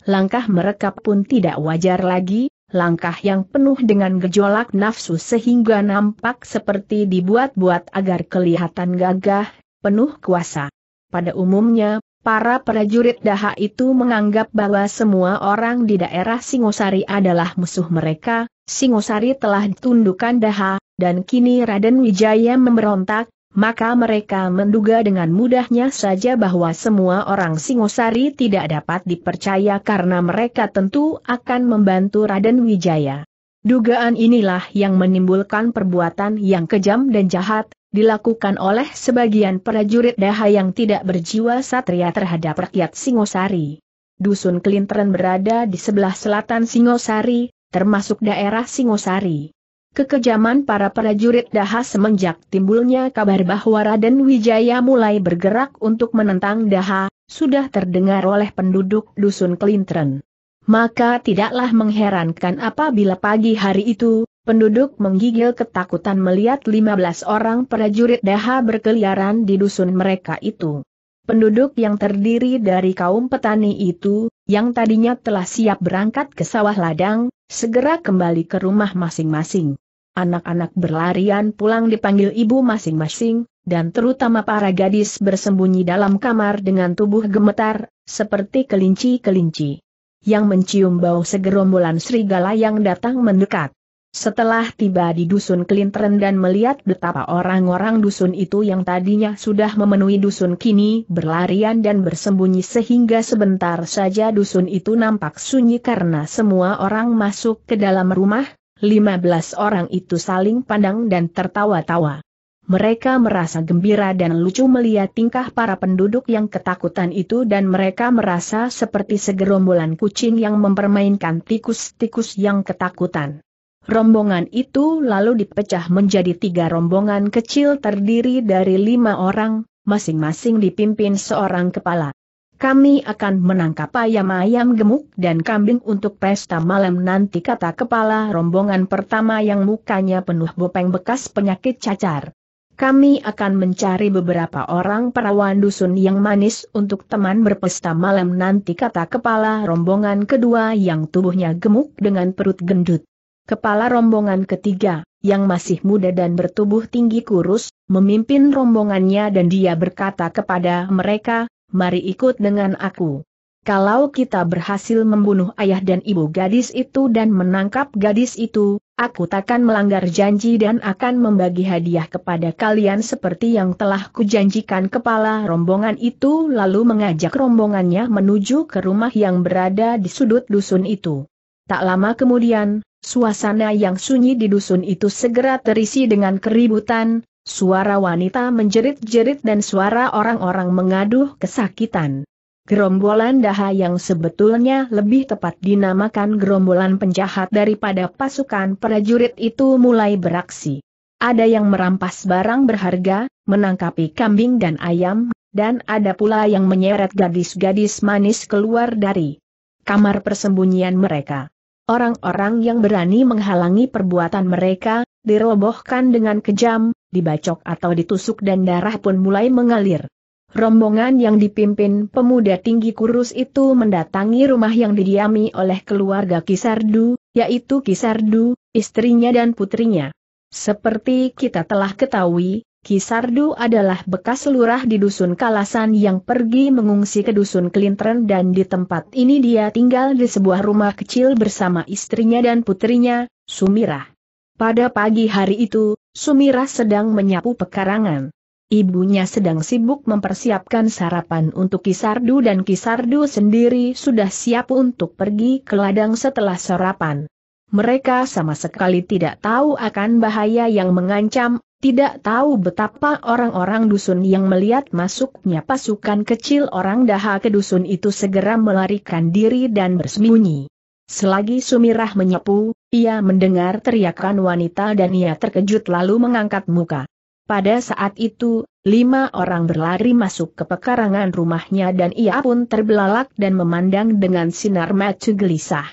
Langkah mereka pun tidak wajar lagi, langkah yang penuh dengan gejolak nafsu sehingga nampak seperti dibuat-buat agar kelihatan gagah, penuh kuasa. Pada umumnya, para prajurit daha itu menganggap bahwa semua orang di daerah Singosari adalah musuh mereka, Singosari telah ditundukkan daha, dan kini Raden Wijaya memberontak, maka mereka menduga dengan mudahnya saja bahwa semua orang Singosari tidak dapat dipercaya karena mereka tentu akan membantu Raden Wijaya. Dugaan inilah yang menimbulkan perbuatan yang kejam dan jahat, dilakukan oleh sebagian prajurit daha yang tidak berjiwa satria terhadap rakyat Singosari. Dusun Kelinteran berada di sebelah selatan Singosari, termasuk daerah Singosari. Kekejaman para prajurit Dahas semenjak timbulnya kabar bahwa Raden Wijaya mulai bergerak untuk menentang Daha, sudah terdengar oleh penduduk dusun Kelintren. Maka tidaklah mengherankan apabila pagi hari itu, penduduk menggigil ketakutan melihat 15 orang prajurit Daha berkeliaran di dusun mereka itu. Penduduk yang terdiri dari kaum petani itu, yang tadinya telah siap berangkat ke sawah ladang, segera kembali ke rumah masing-masing. Anak-anak berlarian pulang dipanggil ibu masing-masing, dan terutama para gadis bersembunyi dalam kamar dengan tubuh gemetar, seperti kelinci-kelinci. Yang mencium bau segerombolan serigala yang datang mendekat. Setelah tiba di dusun Kelintren dan melihat betapa orang-orang dusun itu yang tadinya sudah memenuhi dusun kini berlarian dan bersembunyi sehingga sebentar saja dusun itu nampak sunyi karena semua orang masuk ke dalam rumah, 15 orang itu saling pandang dan tertawa-tawa. Mereka merasa gembira dan lucu melihat tingkah para penduduk yang ketakutan itu dan mereka merasa seperti segerombolan kucing yang mempermainkan tikus-tikus yang ketakutan. Rombongan itu lalu dipecah menjadi tiga rombongan kecil terdiri dari lima orang, masing-masing dipimpin seorang kepala kami akan menangkap ayam-ayam gemuk dan kambing untuk pesta malam nanti kata kepala rombongan pertama yang mukanya penuh bopeng bekas penyakit cacar. Kami akan mencari beberapa orang perawan dusun yang manis untuk teman berpesta malam nanti kata kepala rombongan kedua yang tubuhnya gemuk dengan perut gendut. Kepala rombongan ketiga, yang masih muda dan bertubuh tinggi kurus, memimpin rombongannya dan dia berkata kepada mereka, mari ikut dengan aku. Kalau kita berhasil membunuh ayah dan ibu gadis itu dan menangkap gadis itu, aku takkan melanggar janji dan akan membagi hadiah kepada kalian seperti yang telah kujanjikan kepala rombongan itu lalu mengajak rombongannya menuju ke rumah yang berada di sudut dusun itu. Tak lama kemudian, suasana yang sunyi di dusun itu segera terisi dengan keributan, Suara wanita menjerit-jerit dan suara orang-orang mengaduh kesakitan. Gerombolan daha yang sebetulnya lebih tepat dinamakan gerombolan penjahat daripada pasukan prajurit itu mulai beraksi. Ada yang merampas barang berharga, menangkapi kambing dan ayam, dan ada pula yang menyeret gadis-gadis manis keluar dari kamar persembunyian mereka. Orang-orang yang berani menghalangi perbuatan mereka, dirobohkan dengan kejam, dibacok atau ditusuk dan darah pun mulai mengalir. Rombongan yang dipimpin pemuda tinggi kurus itu mendatangi rumah yang didiami oleh keluarga Kisardu, yaitu Kisardu, istrinya dan putrinya. Seperti kita telah ketahui, Kisardu adalah bekas lurah di dusun Kalasan yang pergi mengungsi ke dusun Kelintren dan di tempat ini dia tinggal di sebuah rumah kecil bersama istrinya dan putrinya, Sumirah. Pada pagi hari itu, Sumirah sedang menyapu pekarangan. Ibunya sedang sibuk mempersiapkan sarapan untuk Kisardu dan Kisardu sendiri sudah siap untuk pergi ke ladang setelah sarapan. Mereka sama sekali tidak tahu akan bahaya yang mengancam tidak tahu betapa orang-orang dusun yang melihat masuknya pasukan kecil orang daha ke dusun itu segera melarikan diri dan bersembunyi. Selagi Sumirah menyapu, ia mendengar teriakan wanita dan ia terkejut lalu mengangkat muka. Pada saat itu, lima orang berlari masuk ke pekarangan rumahnya dan ia pun terbelalak dan memandang dengan sinar mata gelisah.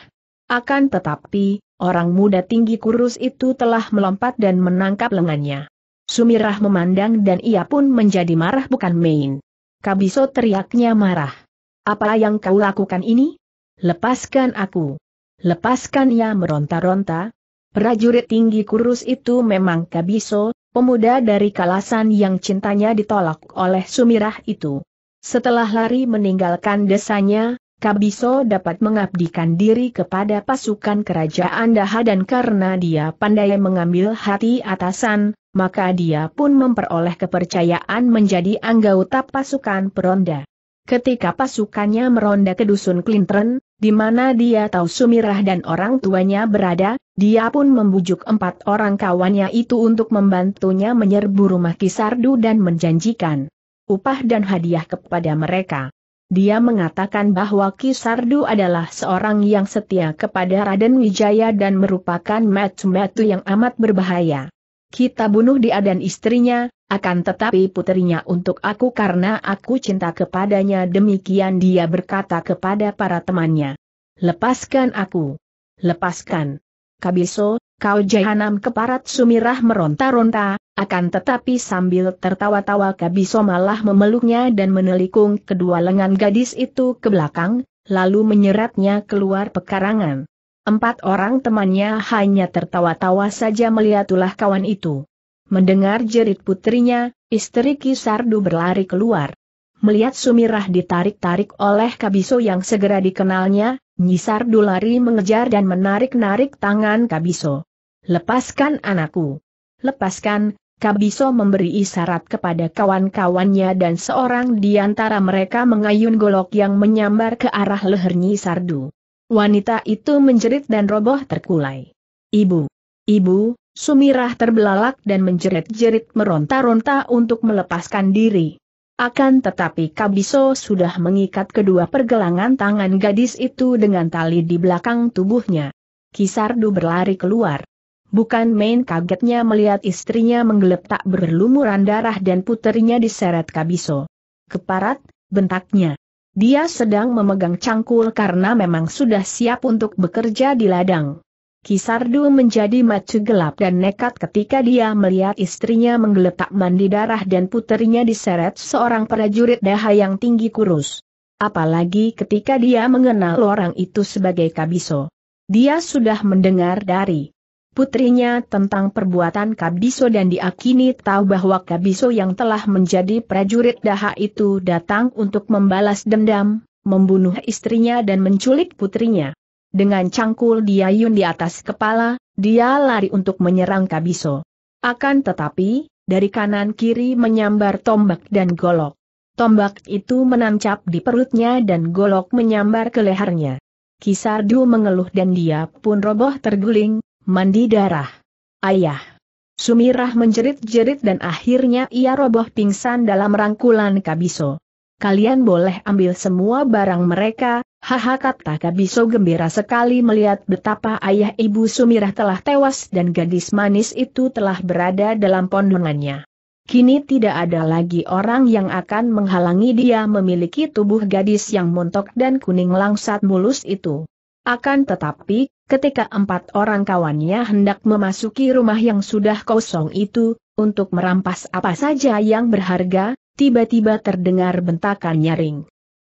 Akan tetapi, orang muda tinggi kurus itu telah melompat dan menangkap lengannya. Sumirah memandang dan ia pun menjadi marah bukan main. Kabiso teriaknya marah. Apa yang kau lakukan ini? Lepaskan aku. Lepaskan ia ya, meronta-ronta. Prajurit tinggi kurus itu memang Kabiso, pemuda dari kalasan yang cintanya ditolak oleh Sumirah itu. Setelah lari meninggalkan desanya, Kabiso dapat mengabdikan diri kepada pasukan kerajaan Daha dan karena dia pandai mengambil hati atasan, maka dia pun memperoleh kepercayaan menjadi anggota pasukan peronda. Ketika pasukannya meronda ke dusun Clinton, di mana dia tahu Sumirah dan orang tuanya berada, dia pun membujuk empat orang kawannya itu untuk membantunya menyerbu rumah Kisardu dan menjanjikan upah dan hadiah kepada mereka. Dia mengatakan bahwa Kisardu adalah seorang yang setia kepada Raden Wijaya dan merupakan metu-metu yang amat berbahaya. Kita bunuh dia dan istrinya, akan tetapi putrinya untuk aku karena aku cinta kepadanya demikian dia berkata kepada para temannya. Lepaskan aku. Lepaskan. Kabiso, kau jahanam keparat sumirah meronta-ronta, akan tetapi sambil tertawa-tawa Kabiso malah memeluknya dan menelikung kedua lengan gadis itu ke belakang, lalu menyeretnya keluar pekarangan. Empat orang temannya hanya tertawa-tawa saja melihat ulah kawan itu. Mendengar jerit putrinya, istri Kisardu berlari keluar. Melihat Sumirah ditarik-tarik oleh Kabiso yang segera dikenalnya, Nyisardu lari mengejar dan menarik-narik tangan Kabiso. Lepaskan anakku. Lepaskan, Kabiso memberi isyarat kepada kawan-kawannya dan seorang di antara mereka mengayun golok yang menyambar ke arah leher Nyisardu. Wanita itu menjerit dan roboh terkulai. Ibu, ibu, Sumirah terbelalak dan menjerit-jerit meronta-ronta untuk melepaskan diri. Akan tetapi Kabiso sudah mengikat kedua pergelangan tangan gadis itu dengan tali di belakang tubuhnya. Kisardu berlari keluar. Bukan main kagetnya melihat istrinya menggeletak berlumuran darah dan puterinya diseret Kabiso. Keparat, bentaknya. Dia sedang memegang cangkul karena memang sudah siap untuk bekerja di ladang. Kisardu menjadi macu gelap dan nekat ketika dia melihat istrinya menggeletak mandi darah dan puterinya diseret seorang prajurit daha yang tinggi kurus. Apalagi ketika dia mengenal orang itu sebagai Kabiso. Dia sudah mendengar dari putrinya tentang perbuatan Kabiso dan diakini tahu bahwa Kabiso yang telah menjadi prajurit daha itu datang untuk membalas dendam, membunuh istrinya dan menculik putrinya. Dengan cangkul diayun di atas kepala, dia lari untuk menyerang Kabiso. Akan tetapi, dari kanan kiri menyambar tombak dan golok. Tombak itu menancap di perutnya dan golok menyambar ke lehernya. Kisardu mengeluh dan dia pun roboh terguling, mandi darah. Ayah. Sumirah menjerit-jerit dan akhirnya ia roboh pingsan dalam rangkulan Kabiso. Kalian boleh ambil semua barang mereka, haha kata Kabiso gembira sekali melihat betapa ayah ibu Sumirah telah tewas dan gadis manis itu telah berada dalam pondongannya. Kini tidak ada lagi orang yang akan menghalangi dia memiliki tubuh gadis yang montok dan kuning langsat mulus itu. Akan tetapi, Ketika empat orang kawannya hendak memasuki rumah yang sudah kosong itu, untuk merampas apa saja yang berharga, tiba-tiba terdengar bentakan nyaring.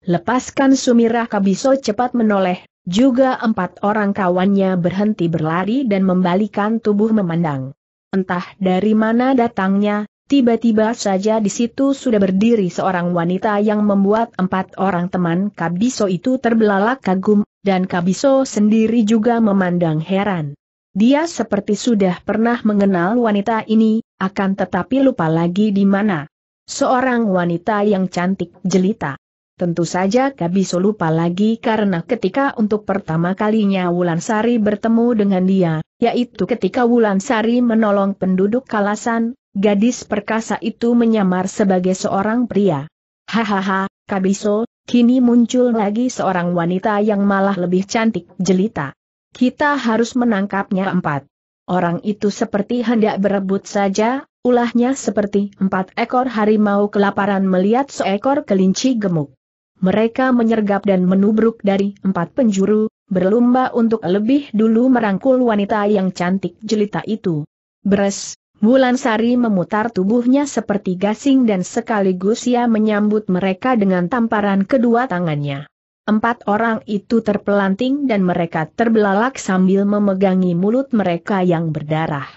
Lepaskan Sumirah Kabiso cepat menoleh, juga empat orang kawannya berhenti berlari dan membalikan tubuh memandang. Entah dari mana datangnya, Tiba-tiba saja di situ sudah berdiri seorang wanita yang membuat empat orang teman Kabiso itu terbelalak kagum, dan Kabiso sendiri juga memandang heran. Dia seperti sudah pernah mengenal wanita ini, akan tetapi lupa lagi di mana. Seorang wanita yang cantik jelita. Tentu saja Kabiso lupa lagi karena ketika untuk pertama kalinya Wulansari bertemu dengan dia, yaitu ketika Wulansari menolong penduduk Kalasan, Gadis perkasa itu menyamar sebagai seorang pria. Hahaha, Kabiso, kini muncul lagi seorang wanita yang malah lebih cantik jelita. Kita harus menangkapnya empat. Orang itu seperti hendak berebut saja, ulahnya seperti empat ekor harimau kelaparan melihat seekor kelinci gemuk. Mereka menyergap dan menubruk dari empat penjuru, berlumba untuk lebih dulu merangkul wanita yang cantik jelita itu. Beres, Bulan Sari memutar tubuhnya seperti gasing dan sekaligus ia menyambut mereka dengan tamparan kedua tangannya. Empat orang itu terpelanting dan mereka terbelalak sambil memegangi mulut mereka yang berdarah.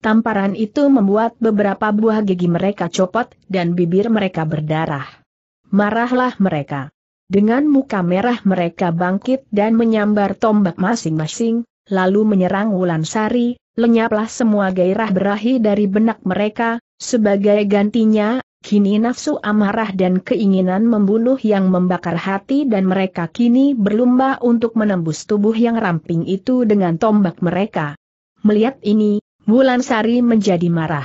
Tamparan itu membuat beberapa buah gigi mereka copot dan bibir mereka berdarah. Marahlah mereka. Dengan muka merah mereka bangkit dan menyambar tombak masing-masing, lalu menyerang Wulan Sari, lenyaplah semua gairah berahi dari benak mereka, sebagai gantinya, kini nafsu amarah dan keinginan membunuh yang membakar hati dan mereka kini berlomba untuk menembus tubuh yang ramping itu dengan tombak mereka. Melihat ini, Bulan Sari menjadi marah.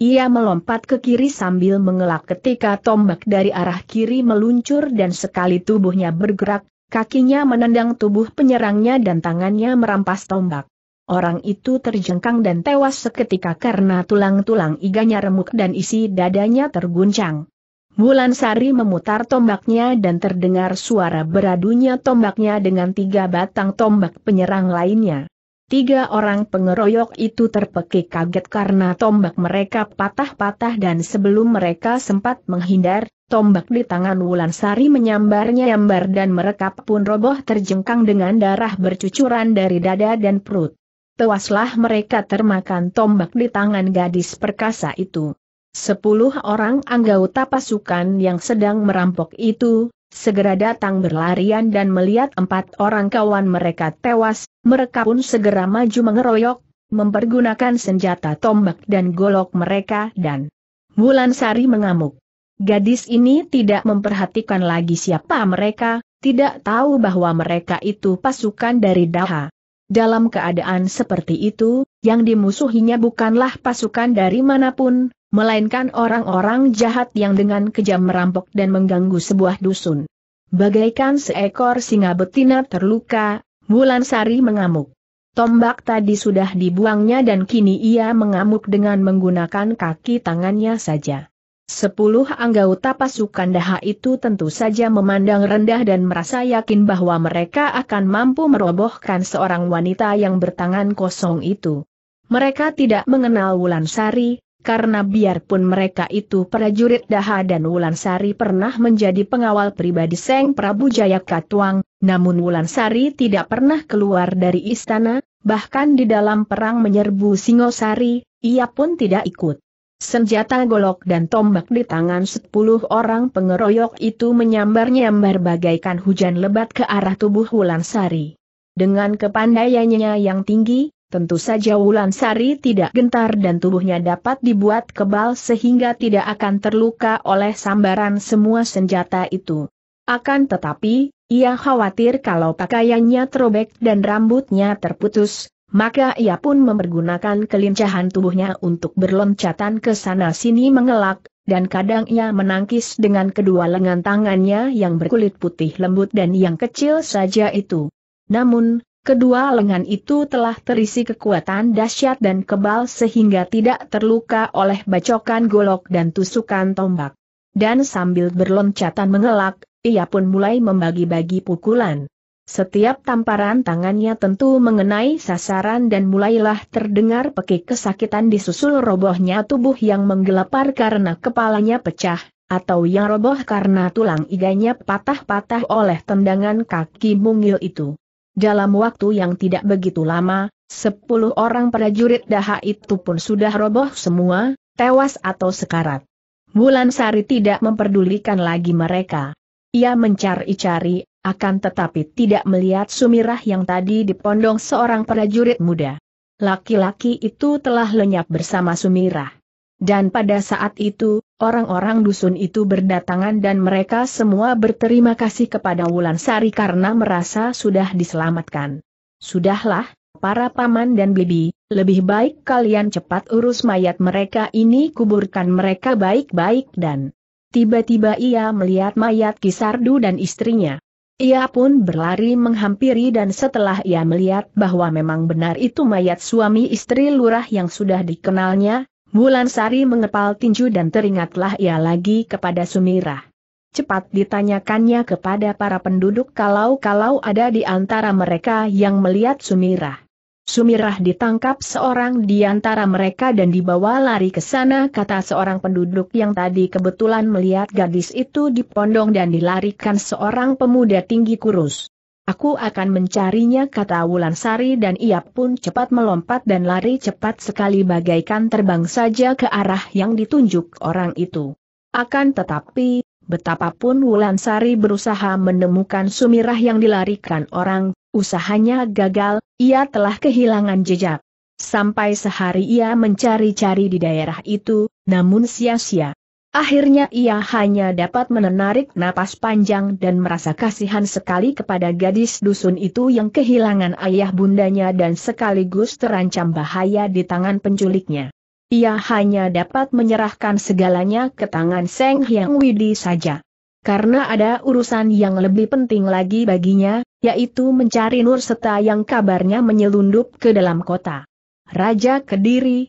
Ia melompat ke kiri sambil mengelak ketika tombak dari arah kiri meluncur dan sekali tubuhnya bergerak, kakinya menendang tubuh penyerangnya dan tangannya merampas tombak. Orang itu terjengkang dan tewas seketika karena tulang-tulang iganya remuk dan isi dadanya terguncang. Bulan Sari memutar tombaknya dan terdengar suara beradunya tombaknya dengan tiga batang tombak penyerang lainnya. Tiga orang pengeroyok itu terpekik kaget karena tombak mereka patah-patah dan sebelum mereka sempat menghindar, tombak di tangan Wulan Sari menyambar-nyambar dan mereka pun roboh terjengkang dengan darah bercucuran dari dada dan perut tewaslah mereka termakan tombak di tangan gadis perkasa itu. Sepuluh orang anggota pasukan yang sedang merampok itu, segera datang berlarian dan melihat empat orang kawan mereka tewas, mereka pun segera maju mengeroyok, mempergunakan senjata tombak dan golok mereka dan Bulan Sari mengamuk. Gadis ini tidak memperhatikan lagi siapa mereka, tidak tahu bahwa mereka itu pasukan dari Daha. Dalam keadaan seperti itu, yang dimusuhinya bukanlah pasukan dari manapun, melainkan orang-orang jahat yang dengan kejam merampok dan mengganggu sebuah dusun. Bagaikan seekor singa betina terluka, Bulan Sari mengamuk. Tombak tadi sudah dibuangnya dan kini ia mengamuk dengan menggunakan kaki tangannya saja. Sepuluh anggota pasukan daha itu tentu saja memandang rendah dan merasa yakin bahwa mereka akan mampu merobohkan seorang wanita yang bertangan kosong itu. Mereka tidak mengenal Wulan Sari, karena biarpun mereka itu prajurit daha dan Wulan Sari pernah menjadi pengawal pribadi Seng Prabu Jayakatwang, namun Wulan Sari tidak pernah keluar dari istana, bahkan di dalam perang menyerbu Singosari, ia pun tidak ikut. Senjata golok dan tombak di tangan sepuluh orang pengeroyok itu menyambar-nyambar bagaikan hujan lebat ke arah tubuh Wulansari. Dengan kepandaiannya yang tinggi, tentu saja Wulansari tidak gentar dan tubuhnya dapat dibuat kebal sehingga tidak akan terluka oleh sambaran semua senjata itu. Akan tetapi, ia khawatir kalau pakaiannya terobek dan rambutnya terputus, maka ia pun mempergunakan kelincahan tubuhnya untuk berloncatan ke sana-sini mengelak, dan kadang ia menangkis dengan kedua lengan tangannya yang berkulit putih lembut dan yang kecil saja itu. Namun, kedua lengan itu telah terisi kekuatan dahsyat dan kebal sehingga tidak terluka oleh bacokan golok dan tusukan tombak. Dan sambil berloncatan mengelak, ia pun mulai membagi-bagi pukulan. Setiap tamparan tangannya tentu mengenai sasaran dan mulailah terdengar pekik kesakitan disusul robohnya tubuh yang menggelepar karena kepalanya pecah, atau yang roboh karena tulang iganya patah-patah oleh tendangan kaki mungil itu. Dalam waktu yang tidak begitu lama, sepuluh orang prajurit daha itu pun sudah roboh semua, tewas atau sekarat. Bulan Sari tidak memperdulikan lagi mereka. Ia mencari-cari akan tetapi tidak melihat Sumirah yang tadi dipondong seorang prajurit muda. Laki-laki itu telah lenyap bersama Sumirah. Dan pada saat itu, orang-orang dusun itu berdatangan dan mereka semua berterima kasih kepada Wulan Sari karena merasa sudah diselamatkan. Sudahlah, para paman dan bibi, lebih baik kalian cepat urus mayat mereka ini kuburkan mereka baik-baik dan... Tiba-tiba ia melihat mayat Kisardu dan istrinya. Ia pun berlari menghampiri dan setelah ia melihat bahwa memang benar itu mayat suami istri lurah yang sudah dikenalnya, Bulan mengepal tinju dan teringatlah ia lagi kepada Sumira. Cepat ditanyakannya kepada para penduduk kalau-kalau ada di antara mereka yang melihat Sumirah. Sumirah ditangkap seorang di antara mereka dan dibawa lari ke sana kata seorang penduduk yang tadi kebetulan melihat gadis itu dipondong dan dilarikan seorang pemuda tinggi kurus. Aku akan mencarinya kata Wulansari dan ia pun cepat melompat dan lari cepat sekali bagaikan terbang saja ke arah yang ditunjuk orang itu. Akan tetapi, betapapun Wulansari berusaha menemukan Sumirah yang dilarikan orang, usahanya gagal, ia telah kehilangan jejak. Sampai sehari ia mencari-cari di daerah itu, namun sia-sia. Akhirnya ia hanya dapat menarik napas panjang dan merasa kasihan sekali kepada gadis dusun itu yang kehilangan ayah bundanya dan sekaligus terancam bahaya di tangan penculiknya. Ia hanya dapat menyerahkan segalanya ke tangan Seng Hyang Widi saja. Karena ada urusan yang lebih penting lagi baginya, yaitu mencari Nur Seta yang kabarnya menyelundup ke dalam kota. Raja Kediri,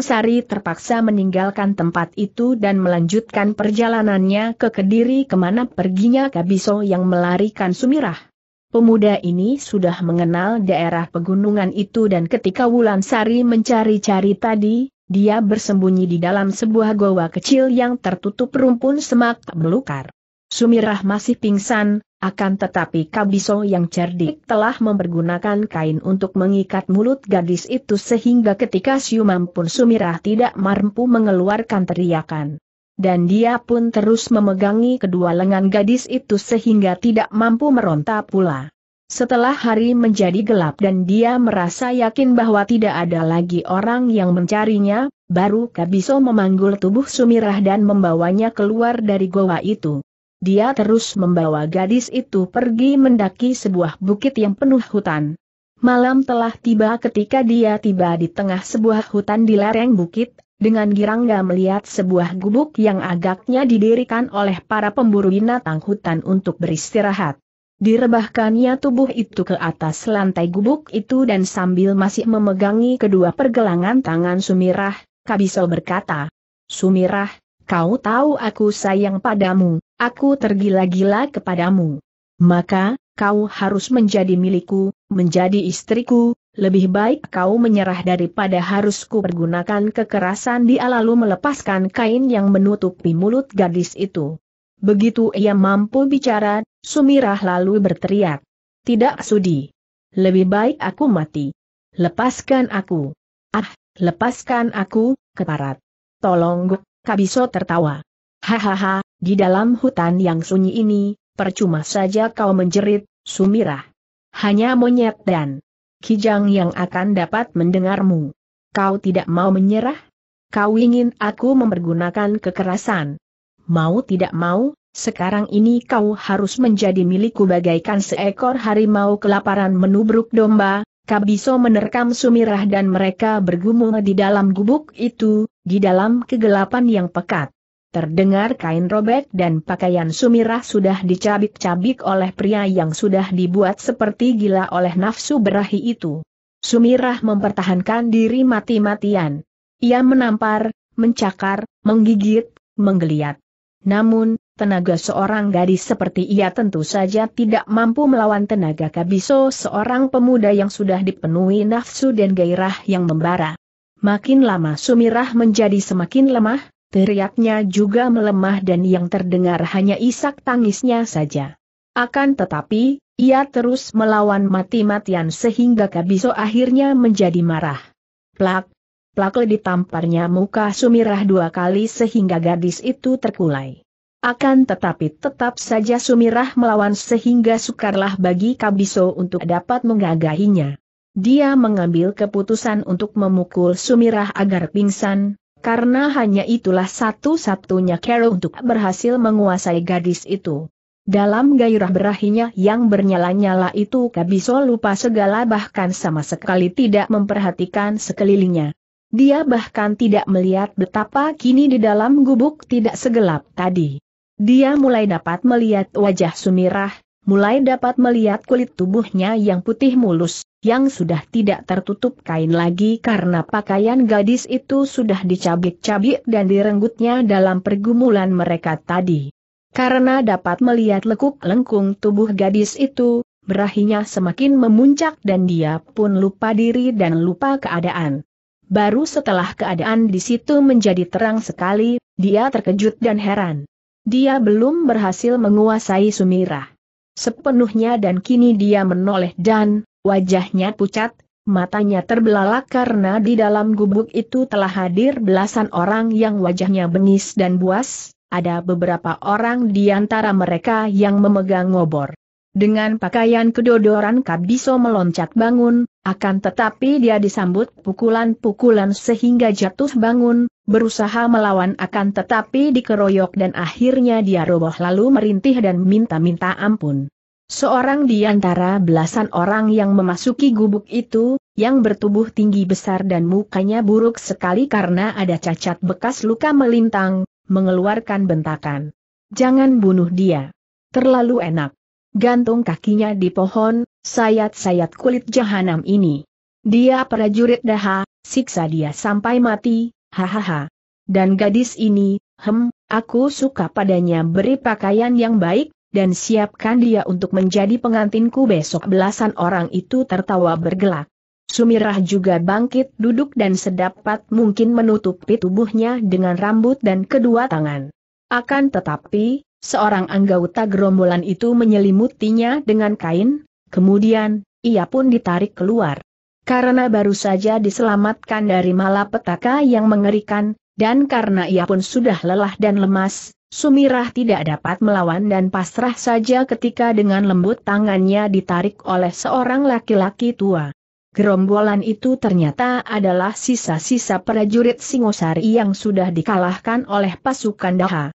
Sari terpaksa meninggalkan tempat itu dan melanjutkan perjalanannya ke Kediri kemana perginya Kabiso yang melarikan Sumirah. Pemuda ini sudah mengenal daerah pegunungan itu dan ketika Sari mencari-cari tadi, dia bersembunyi di dalam sebuah goa kecil yang tertutup rumpun semak belukar. Sumirah masih pingsan, akan tetapi Kabiso yang cerdik telah mempergunakan kain untuk mengikat mulut gadis itu sehingga ketika siuman pun Sumirah tidak mampu mengeluarkan teriakan. Dan dia pun terus memegangi kedua lengan gadis itu sehingga tidak mampu meronta pula. Setelah hari menjadi gelap dan dia merasa yakin bahwa tidak ada lagi orang yang mencarinya, baru Kabiso memanggul tubuh Sumirah dan membawanya keluar dari goa itu. Dia terus membawa gadis itu pergi mendaki sebuah bukit yang penuh hutan. Malam telah tiba ketika dia tiba di tengah sebuah hutan di lereng bukit, dengan girangga melihat sebuah gubuk yang agaknya didirikan oleh para pemburu binatang hutan untuk beristirahat. Direbahkannya tubuh itu ke atas lantai gubuk itu dan sambil masih memegangi kedua pergelangan tangan Sumirah, Kabiso berkata, Sumirah, kau tahu aku sayang padamu. Aku tergila-gila kepadamu. Maka, kau harus menjadi milikku, menjadi istriku, lebih baik kau menyerah daripada harus ku pergunakan kekerasan dia lalu melepaskan kain yang menutupi mulut gadis itu. Begitu ia mampu bicara, Sumirah lalu berteriak. Tidak sudi. Lebih baik aku mati. Lepaskan aku. Ah, lepaskan aku, keparat. Tolong, Kabiso tertawa. Hahaha, di dalam hutan yang sunyi ini, percuma saja kau menjerit, Sumirah. Hanya monyet dan kijang yang akan dapat mendengarmu. Kau tidak mau menyerah? Kau ingin aku mempergunakan kekerasan. Mau tidak mau, sekarang ini kau harus menjadi milikku bagaikan seekor harimau kelaparan menubruk domba, Kabiso menerkam Sumirah dan mereka bergumul di dalam gubuk itu, di dalam kegelapan yang pekat. Terdengar kain robek dan pakaian Sumirah sudah dicabik-cabik oleh pria yang sudah dibuat seperti gila oleh nafsu berahi itu. Sumirah mempertahankan diri mati-matian. Ia menampar, mencakar, menggigit, menggeliat. Namun, tenaga seorang gadis seperti ia tentu saja tidak mampu melawan tenaga Kabiso seorang pemuda yang sudah dipenuhi nafsu dan gairah yang membara. Makin lama Sumirah menjadi semakin lemah, teriaknya juga melemah dan yang terdengar hanya isak tangisnya saja. Akan tetapi, ia terus melawan mati-matian sehingga Kabiso akhirnya menjadi marah. Plak, plak ditamparnya muka Sumirah dua kali sehingga gadis itu terkulai. Akan tetapi tetap saja Sumirah melawan sehingga sukarlah bagi Kabiso untuk dapat menggagahinya. Dia mengambil keputusan untuk memukul Sumirah agar pingsan, karena hanya itulah satu-satunya cara untuk berhasil menguasai gadis itu. Dalam gairah berahinya yang bernyala-nyala itu Kabiso lupa segala bahkan sama sekali tidak memperhatikan sekelilingnya. Dia bahkan tidak melihat betapa kini di dalam gubuk tidak segelap tadi. Dia mulai dapat melihat wajah Sumirah, mulai dapat melihat kulit tubuhnya yang putih mulus, yang sudah tidak tertutup kain lagi karena pakaian gadis itu sudah dicabik-cabik dan direnggutnya dalam pergumulan mereka tadi. Karena dapat melihat lekuk lengkung tubuh gadis itu, berahinya semakin memuncak dan dia pun lupa diri dan lupa keadaan. Baru setelah keadaan di situ menjadi terang sekali, dia terkejut dan heran. Dia belum berhasil menguasai Sumirah sepenuhnya dan kini dia menoleh dan, wajahnya pucat, matanya terbelalak karena di dalam gubuk itu telah hadir belasan orang yang wajahnya bengis dan buas, ada beberapa orang di antara mereka yang memegang ngobor. Dengan pakaian kedodoran Kabiso meloncat bangun, akan tetapi dia disambut pukulan-pukulan sehingga jatuh bangun, berusaha melawan akan tetapi dikeroyok dan akhirnya dia roboh lalu merintih dan minta-minta ampun. Seorang di antara belasan orang yang memasuki gubuk itu, yang bertubuh tinggi besar dan mukanya buruk sekali karena ada cacat bekas luka melintang, mengeluarkan bentakan. Jangan bunuh dia. Terlalu enak gantung kakinya di pohon, sayat-sayat kulit jahanam ini. Dia prajurit daha, siksa dia sampai mati, hahaha. Dan gadis ini, hem, aku suka padanya beri pakaian yang baik, dan siapkan dia untuk menjadi pengantinku besok belasan orang itu tertawa bergelak. Sumirah juga bangkit duduk dan sedapat mungkin menutupi tubuhnya dengan rambut dan kedua tangan. Akan tetapi, seorang anggota gerombolan itu menyelimutinya dengan kain, kemudian, ia pun ditarik keluar. Karena baru saja diselamatkan dari malapetaka yang mengerikan, dan karena ia pun sudah lelah dan lemas, Sumirah tidak dapat melawan dan pasrah saja ketika dengan lembut tangannya ditarik oleh seorang laki-laki tua. Gerombolan itu ternyata adalah sisa-sisa prajurit Singosari yang sudah dikalahkan oleh pasukan Daha.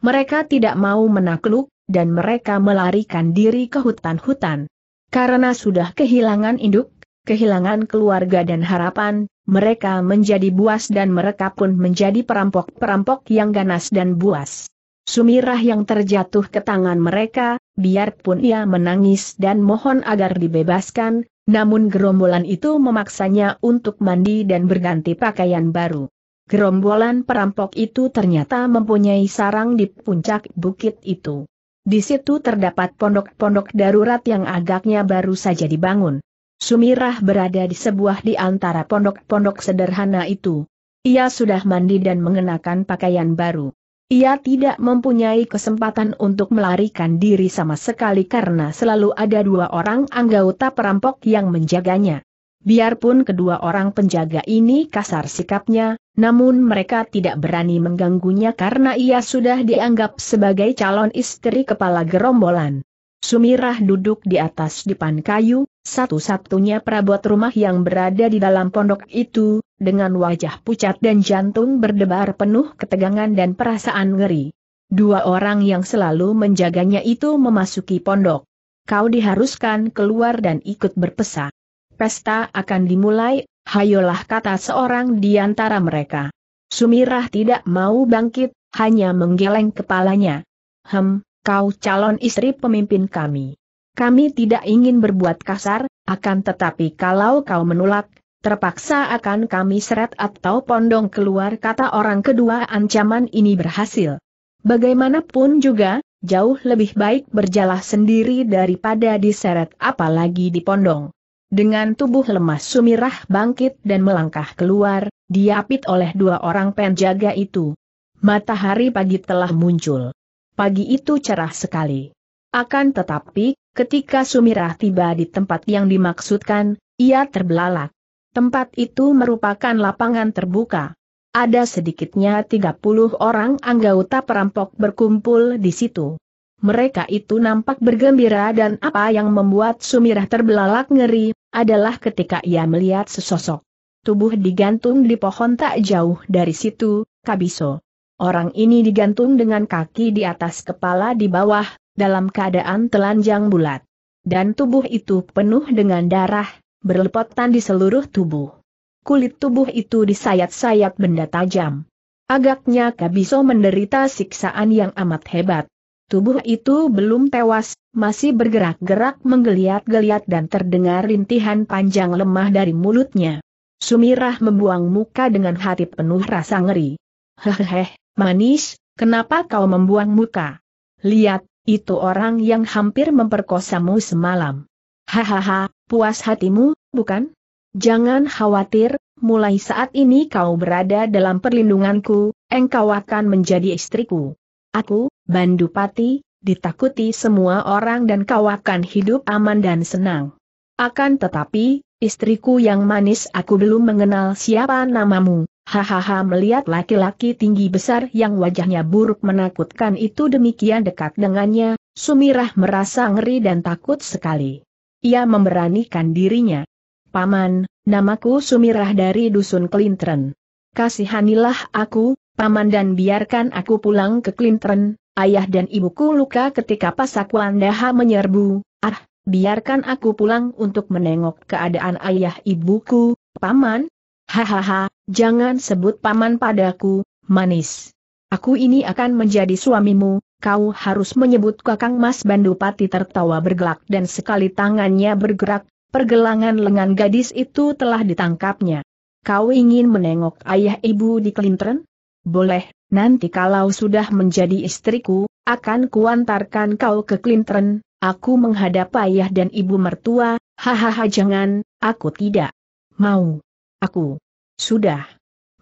Mereka tidak mau menakluk, dan mereka melarikan diri ke hutan-hutan. Karena sudah kehilangan induk, kehilangan keluarga dan harapan, mereka menjadi buas dan mereka pun menjadi perampok-perampok yang ganas dan buas. Sumirah yang terjatuh ke tangan mereka, biarpun ia menangis dan mohon agar dibebaskan, namun gerombolan itu memaksanya untuk mandi dan berganti pakaian baru. Gerombolan perampok itu ternyata mempunyai sarang di puncak bukit itu. Di situ terdapat pondok-pondok darurat yang agaknya baru saja dibangun. Sumirah berada di sebuah di antara pondok-pondok sederhana itu. Ia sudah mandi dan mengenakan pakaian baru. Ia tidak mempunyai kesempatan untuk melarikan diri sama sekali karena selalu ada dua orang anggota perampok yang menjaganya. Biarpun kedua orang penjaga ini kasar sikapnya, namun mereka tidak berani mengganggunya karena ia sudah dianggap sebagai calon istri kepala gerombolan. Sumirah duduk di atas dipan kayu, satu-satunya perabot rumah yang berada di dalam pondok itu, dengan wajah pucat dan jantung berdebar penuh ketegangan dan perasaan ngeri. Dua orang yang selalu menjaganya itu memasuki pondok. Kau diharuskan keluar dan ikut berpesa. Pesta akan dimulai hayolah kata seorang di antara mereka. Sumirah tidak mau bangkit, hanya menggeleng kepalanya. Hem, kau calon istri pemimpin kami. Kami tidak ingin berbuat kasar, akan tetapi kalau kau menolak, terpaksa akan kami seret atau pondong keluar kata orang kedua ancaman ini berhasil. Bagaimanapun juga, jauh lebih baik berjalan sendiri daripada diseret apalagi dipondong. Dengan tubuh lemas Sumirah bangkit dan melangkah keluar, diapit oleh dua orang penjaga itu. Matahari pagi telah muncul. Pagi itu cerah sekali. Akan tetapi, ketika Sumirah tiba di tempat yang dimaksudkan, ia terbelalak. Tempat itu merupakan lapangan terbuka. Ada sedikitnya 30 orang anggota perampok berkumpul di situ. Mereka itu nampak bergembira dan apa yang membuat Sumirah terbelalak ngeri, adalah ketika ia melihat sesosok. Tubuh digantung di pohon tak jauh dari situ, Kabiso. Orang ini digantung dengan kaki di atas kepala di bawah, dalam keadaan telanjang bulat. Dan tubuh itu penuh dengan darah, berlepotan di seluruh tubuh. Kulit tubuh itu disayat-sayat benda tajam. Agaknya Kabiso menderita siksaan yang amat hebat. Tubuh itu belum tewas, masih bergerak-gerak menggeliat-geliat dan terdengar rintihan panjang lemah dari mulutnya. Sumirah membuang muka dengan hati penuh rasa ngeri. Hehehe, manis, kenapa kau membuang muka? Lihat, itu orang yang hampir memperkosamu semalam. Hahaha, puas hatimu, bukan? Jangan khawatir, mulai saat ini kau berada dalam perlindunganku, engkau akan menjadi istriku. Aku, Bandupati, ditakuti semua orang dan kau akan hidup aman dan senang. Akan tetapi, istriku yang manis aku belum mengenal siapa namamu, hahaha melihat laki-laki tinggi besar yang wajahnya buruk menakutkan itu demikian dekat dengannya, Sumirah merasa ngeri dan takut sekali. Ia memberanikan dirinya. Paman, namaku Sumirah dari Dusun Klintren. Kasihanilah aku, Paman dan biarkan aku pulang ke Klintren, ayah dan ibuku luka ketika pasak Wandaha menyerbu, ah, biarkan aku pulang untuk menengok keadaan ayah ibuku, paman. Hahaha, jangan sebut paman padaku, manis. Aku ini akan menjadi suamimu, kau harus menyebut kakang Mas Bandupati tertawa bergelak dan sekali tangannya bergerak, pergelangan lengan gadis itu telah ditangkapnya. Kau ingin menengok ayah ibu di Klintren? Boleh, Nanti kalau sudah menjadi istriku, akan kuantarkan kau ke Klintren, aku menghadap ayah dan ibu mertua, hahaha jangan, aku tidak mau. Aku sudah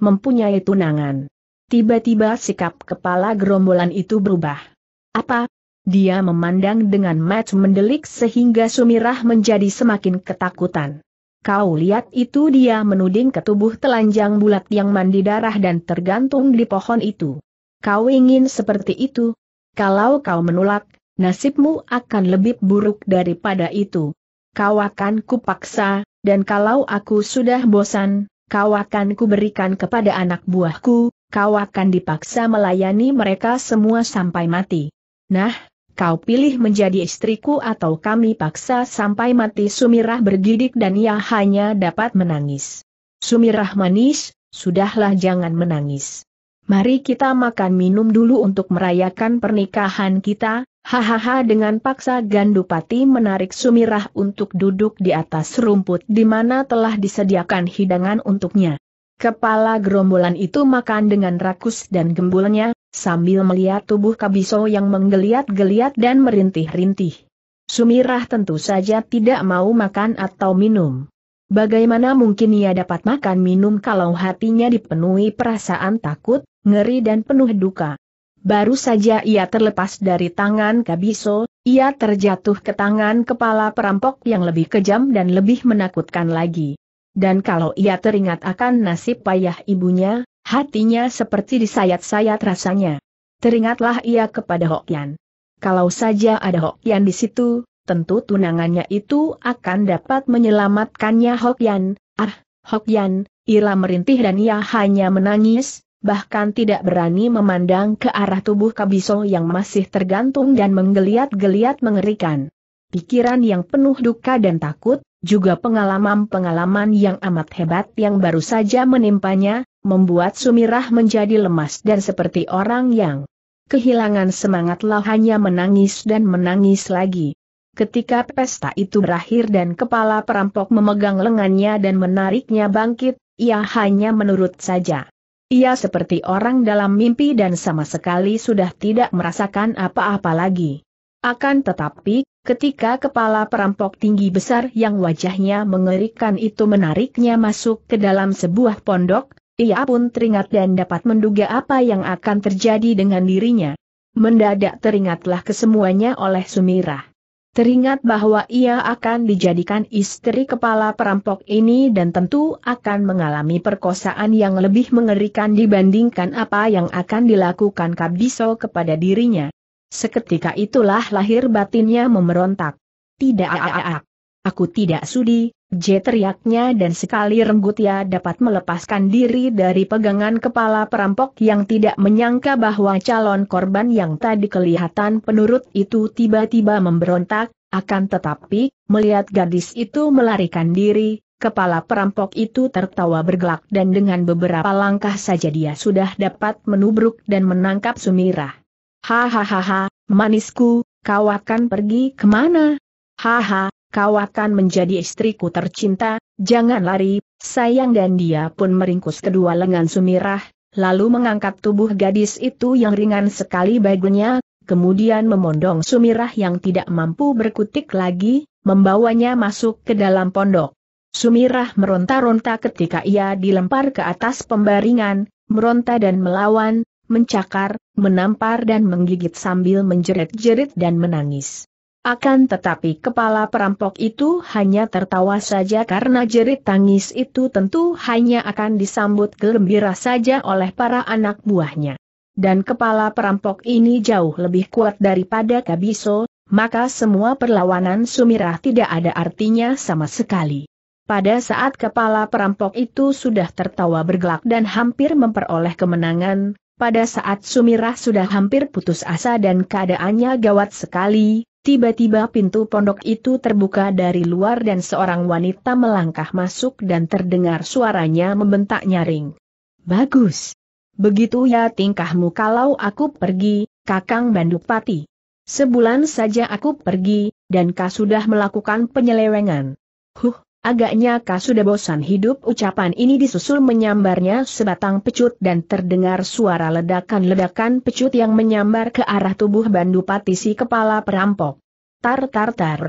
mempunyai tunangan. Tiba-tiba sikap kepala gerombolan itu berubah. Apa? Dia memandang dengan match mendelik sehingga Sumirah menjadi semakin ketakutan. Kau lihat itu dia menuding ke tubuh telanjang bulat yang mandi darah dan tergantung di pohon itu. Kau ingin seperti itu? Kalau kau menolak, nasibmu akan lebih buruk daripada itu. Kau akan kupaksa, dan kalau aku sudah bosan, kau akan kuberikan kepada anak buahku, kau akan dipaksa melayani mereka semua sampai mati. Nah, kau pilih menjadi istriku atau kami paksa sampai mati Sumirah bergidik dan ia hanya dapat menangis. Sumirah manis, sudahlah jangan menangis. Mari kita makan minum dulu untuk merayakan pernikahan kita, hahaha dengan paksa Gandupati menarik Sumirah untuk duduk di atas rumput di mana telah disediakan hidangan untuknya. Kepala gerombolan itu makan dengan rakus dan gembulnya, sambil melihat tubuh Kabiso yang menggeliat-geliat dan merintih-rintih. Sumirah tentu saja tidak mau makan atau minum. Bagaimana mungkin ia dapat makan minum kalau hatinya dipenuhi perasaan takut, ngeri dan penuh duka. Baru saja ia terlepas dari tangan Kabiso, ia terjatuh ke tangan kepala perampok yang lebih kejam dan lebih menakutkan lagi. Dan kalau ia teringat akan nasib payah ibunya, Hatinya seperti disayat-sayat rasanya. Teringatlah ia kepada Hokyan. Kalau saja ada Hokyan di situ, tentu tunangannya itu akan dapat menyelamatkannya Hokyan. Ah, Hokyan! Ira merintih dan ia hanya menangis, bahkan tidak berani memandang ke arah tubuh Kabiso yang masih tergantung dan menggeliat-geliat mengerikan. Pikiran yang penuh duka dan takut, juga pengalaman-pengalaman yang amat hebat yang baru saja menimpanya, membuat Sumirah menjadi lemas dan seperti orang yang kehilangan semangatlah hanya menangis dan menangis lagi. Ketika pesta itu berakhir dan kepala perampok memegang lengannya dan menariknya bangkit, ia hanya menurut saja. Ia seperti orang dalam mimpi dan sama sekali sudah tidak merasakan apa-apa lagi. Akan tetapi, ketika kepala perampok tinggi besar yang wajahnya mengerikan itu menariknya masuk ke dalam sebuah pondok, ia pun teringat dan dapat menduga apa yang akan terjadi dengan dirinya. Mendadak teringatlah kesemuanya oleh Sumirah. Teringat bahwa ia akan dijadikan istri kepala perampok ini dan tentu akan mengalami perkosaan yang lebih mengerikan dibandingkan apa yang akan dilakukan Kabiso kepada dirinya. Seketika itulah lahir batinnya memerontak. Tidak Aku tidak sudi, J teriaknya dan sekali renggut ia dapat melepaskan diri dari pegangan kepala perampok yang tidak menyangka bahwa calon korban yang tadi kelihatan penurut itu tiba-tiba memberontak, akan tetapi, melihat gadis itu melarikan diri, Kepala perampok itu tertawa bergelak dan dengan beberapa langkah saja dia sudah dapat menubruk dan menangkap Sumirah. Hahaha, manisku, kau akan pergi kemana? Haha, kau akan menjadi istriku tercinta, jangan lari, sayang dan dia pun meringkus kedua lengan Sumirah, lalu mengangkat tubuh gadis itu yang ringan sekali baginya, kemudian memondong Sumirah yang tidak mampu berkutik lagi, membawanya masuk ke dalam pondok. Sumirah meronta-ronta ketika ia dilempar ke atas pembaringan, meronta dan melawan, mencakar, menampar dan menggigit sambil menjerit-jerit dan menangis. Akan tetapi kepala perampok itu hanya tertawa saja karena jerit tangis itu tentu hanya akan disambut gembira saja oleh para anak buahnya. Dan kepala perampok ini jauh lebih kuat daripada Kabiso, maka semua perlawanan Sumirah tidak ada artinya sama sekali. Pada saat kepala perampok itu sudah tertawa bergelak dan hampir memperoleh kemenangan, pada saat Sumirah sudah hampir putus asa dan keadaannya gawat sekali, tiba-tiba pintu pondok itu terbuka dari luar dan seorang wanita melangkah masuk dan terdengar suaranya membentak nyaring. Bagus. Begitu ya tingkahmu kalau aku pergi, Kakang Bandupati. Sebulan saja aku pergi, dan kau sudah melakukan penyelewengan. Huh, Agaknya kau sudah bosan hidup ucapan ini disusul menyambarnya sebatang pecut dan terdengar suara ledakan-ledakan pecut yang menyambar ke arah tubuh Bandu Patisi kepala perampok. Tar tar tar.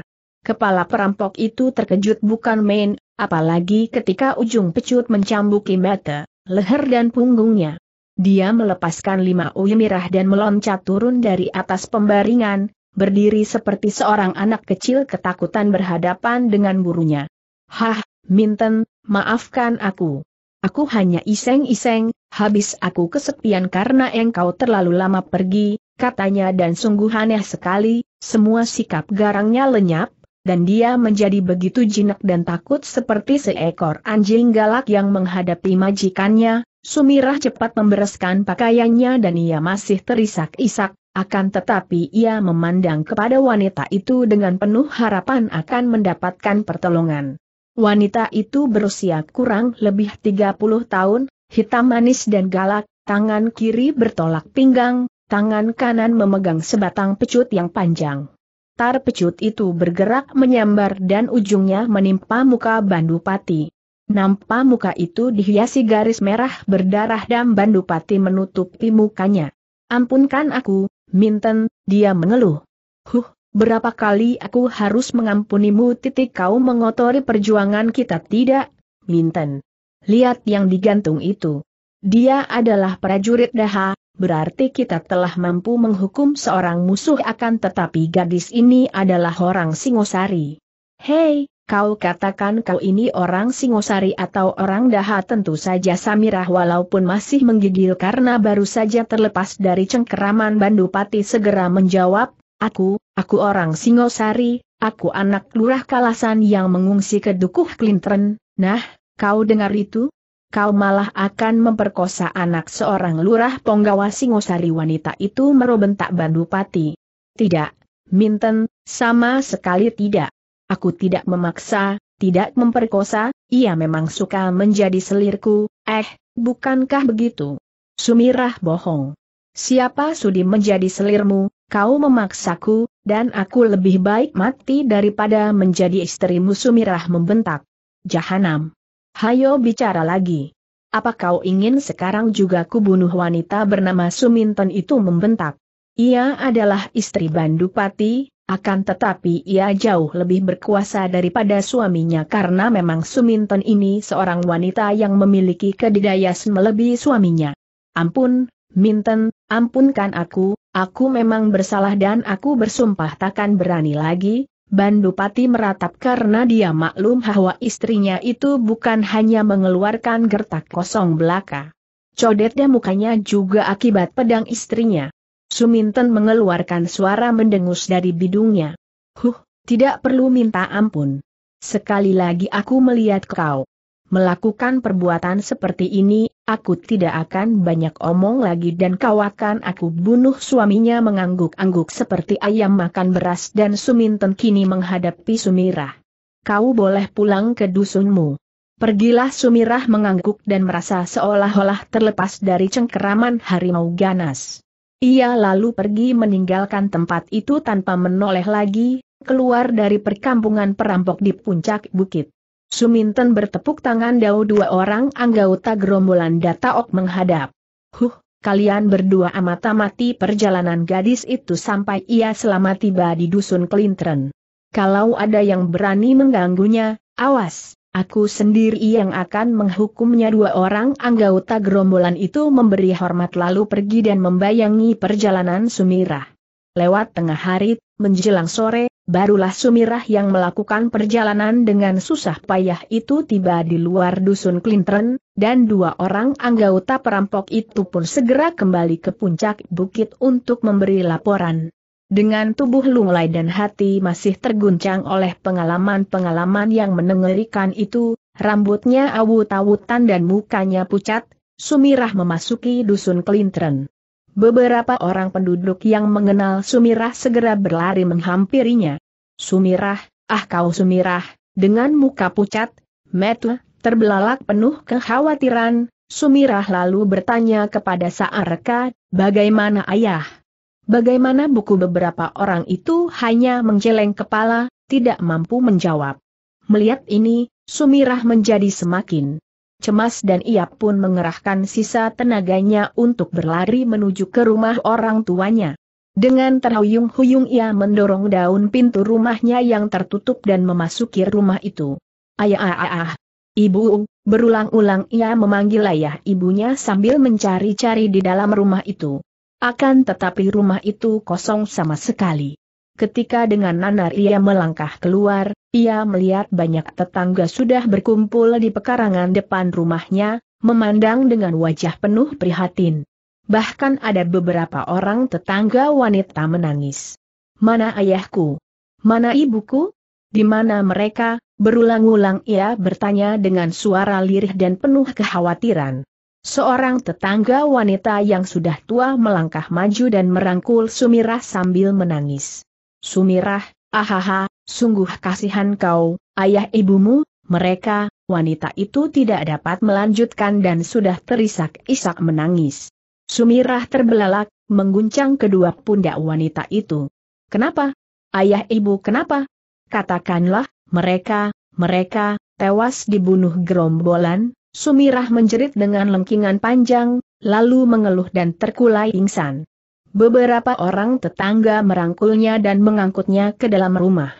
Kepala perampok itu terkejut bukan main, apalagi ketika ujung pecut mencambuki mata, leher dan punggungnya. Dia melepaskan lima uyu mirah dan meloncat turun dari atas pembaringan, berdiri seperti seorang anak kecil ketakutan berhadapan dengan burunya. Hah, Minten, maafkan aku. Aku hanya iseng-iseng, habis aku kesepian karena engkau terlalu lama pergi, katanya dan sungguh aneh sekali, semua sikap garangnya lenyap, dan dia menjadi begitu jinak dan takut seperti seekor anjing galak yang menghadapi majikannya, Sumirah cepat membereskan pakaiannya dan ia masih terisak-isak, akan tetapi ia memandang kepada wanita itu dengan penuh harapan akan mendapatkan pertolongan. Wanita itu berusia kurang lebih 30 tahun, hitam manis dan galak, tangan kiri bertolak pinggang, tangan kanan memegang sebatang pecut yang panjang. Tar pecut itu bergerak menyambar dan ujungnya menimpa muka Bandupati. Nampak muka itu dihiasi garis merah berdarah dan Bandupati menutupi mukanya. Ampunkan aku, Minten, dia mengeluh. Huh, Berapa kali aku harus mengampunimu titik kau mengotori perjuangan kita tidak? Minten. Lihat yang digantung itu. Dia adalah prajurit daha, berarti kita telah mampu menghukum seorang musuh akan tetapi gadis ini adalah orang Singosari. Hei, kau katakan kau ini orang Singosari atau orang daha tentu saja Samirah walaupun masih menggigil karena baru saja terlepas dari cengkeraman Bandupati segera menjawab, Aku, aku orang Singosari, aku anak lurah kalasan yang mengungsi ke Dukuh Klintren, nah, kau dengar itu? Kau malah akan memperkosa anak seorang lurah penggawa Singosari wanita itu merobentak Bandupati. Tidak, Minten, sama sekali tidak. Aku tidak memaksa, tidak memperkosa, ia memang suka menjadi selirku, eh, bukankah begitu? Sumirah bohong. Siapa sudi menjadi selirmu, kau memaksaku, dan aku lebih baik mati daripada menjadi istrimu Sumirah membentak. Jahanam. Hayo bicara lagi. Apa kau ingin sekarang juga kubunuh wanita bernama Suminton itu membentak? Ia adalah istri Bandupati, akan tetapi ia jauh lebih berkuasa daripada suaminya karena memang Suminton ini seorang wanita yang memiliki kedidayaan melebihi suaminya. Ampun, Minten, ampunkan aku, aku memang bersalah dan aku bersumpah takkan berani lagi, Bandupati meratap karena dia maklum bahwa istrinya itu bukan hanya mengeluarkan gertak kosong belaka. Codetnya mukanya juga akibat pedang istrinya. Suminten mengeluarkan suara mendengus dari bidungnya. Huh, tidak perlu minta ampun. Sekali lagi aku melihat kau melakukan perbuatan seperti ini, aku tidak akan banyak omong lagi dan kau akan aku bunuh suaminya mengangguk-angguk seperti ayam makan beras dan Suminten kini menghadapi Sumirah. Kau boleh pulang ke dusunmu. Pergilah Sumirah mengangguk dan merasa seolah-olah terlepas dari cengkeraman harimau ganas. Ia lalu pergi meninggalkan tempat itu tanpa menoleh lagi, keluar dari perkampungan perampok di puncak bukit. Suminten bertepuk tangan dau dua orang anggota gerombolan Dataok menghadap. Huh, kalian berdua amat-amati perjalanan gadis itu sampai ia selamat tiba di dusun Kelintren. Kalau ada yang berani mengganggunya, awas, aku sendiri yang akan menghukumnya dua orang anggota gerombolan itu memberi hormat lalu pergi dan membayangi perjalanan Sumirah. Lewat tengah hari, menjelang sore, barulah Sumirah yang melakukan perjalanan dengan susah payah itu tiba di luar dusun Klintren, dan dua orang anggota perampok itu pun segera kembali ke puncak bukit untuk memberi laporan. Dengan tubuh lunglai dan hati masih terguncang oleh pengalaman-pengalaman yang menengerikan itu, rambutnya awut-awutan dan mukanya pucat, Sumirah memasuki dusun Klintren. Beberapa orang penduduk yang mengenal Sumirah segera berlari menghampirinya. Sumirah, ah kau Sumirah, dengan muka pucat, metu, terbelalak penuh kekhawatiran, Sumirah lalu bertanya kepada Saareka, bagaimana ayah? Bagaimana buku beberapa orang itu hanya menjeleng kepala, tidak mampu menjawab. Melihat ini, Sumirah menjadi semakin cemas dan ia pun mengerahkan sisa tenaganya untuk berlari menuju ke rumah orang tuanya. Dengan terhuyung-huyung ia mendorong daun pintu rumahnya yang tertutup dan memasuki rumah itu. Ayah, ayah, ayah. Ah, Ibu, berulang-ulang ia memanggil ayah ibunya sambil mencari-cari di dalam rumah itu. Akan tetapi rumah itu kosong sama sekali. Ketika dengan nanar ia melangkah keluar, ia melihat banyak tetangga sudah berkumpul di pekarangan depan rumahnya, memandang dengan wajah penuh prihatin. Bahkan ada beberapa orang tetangga wanita menangis. Mana ayahku? Mana ibuku? Di mana mereka? Berulang-ulang ia bertanya dengan suara lirih dan penuh kekhawatiran. Seorang tetangga wanita yang sudah tua melangkah maju dan merangkul Sumirah sambil menangis. Sumirah, ahaha, sungguh kasihan kau, ayah ibumu, mereka, wanita itu tidak dapat melanjutkan dan sudah terisak-isak menangis. Sumirah terbelalak, mengguncang kedua pundak wanita itu. Kenapa? Ayah ibu kenapa? Katakanlah, mereka, mereka, tewas dibunuh gerombolan, Sumirah menjerit dengan lengkingan panjang, lalu mengeluh dan terkulai insan. Beberapa orang tetangga merangkulnya dan mengangkutnya ke dalam rumah.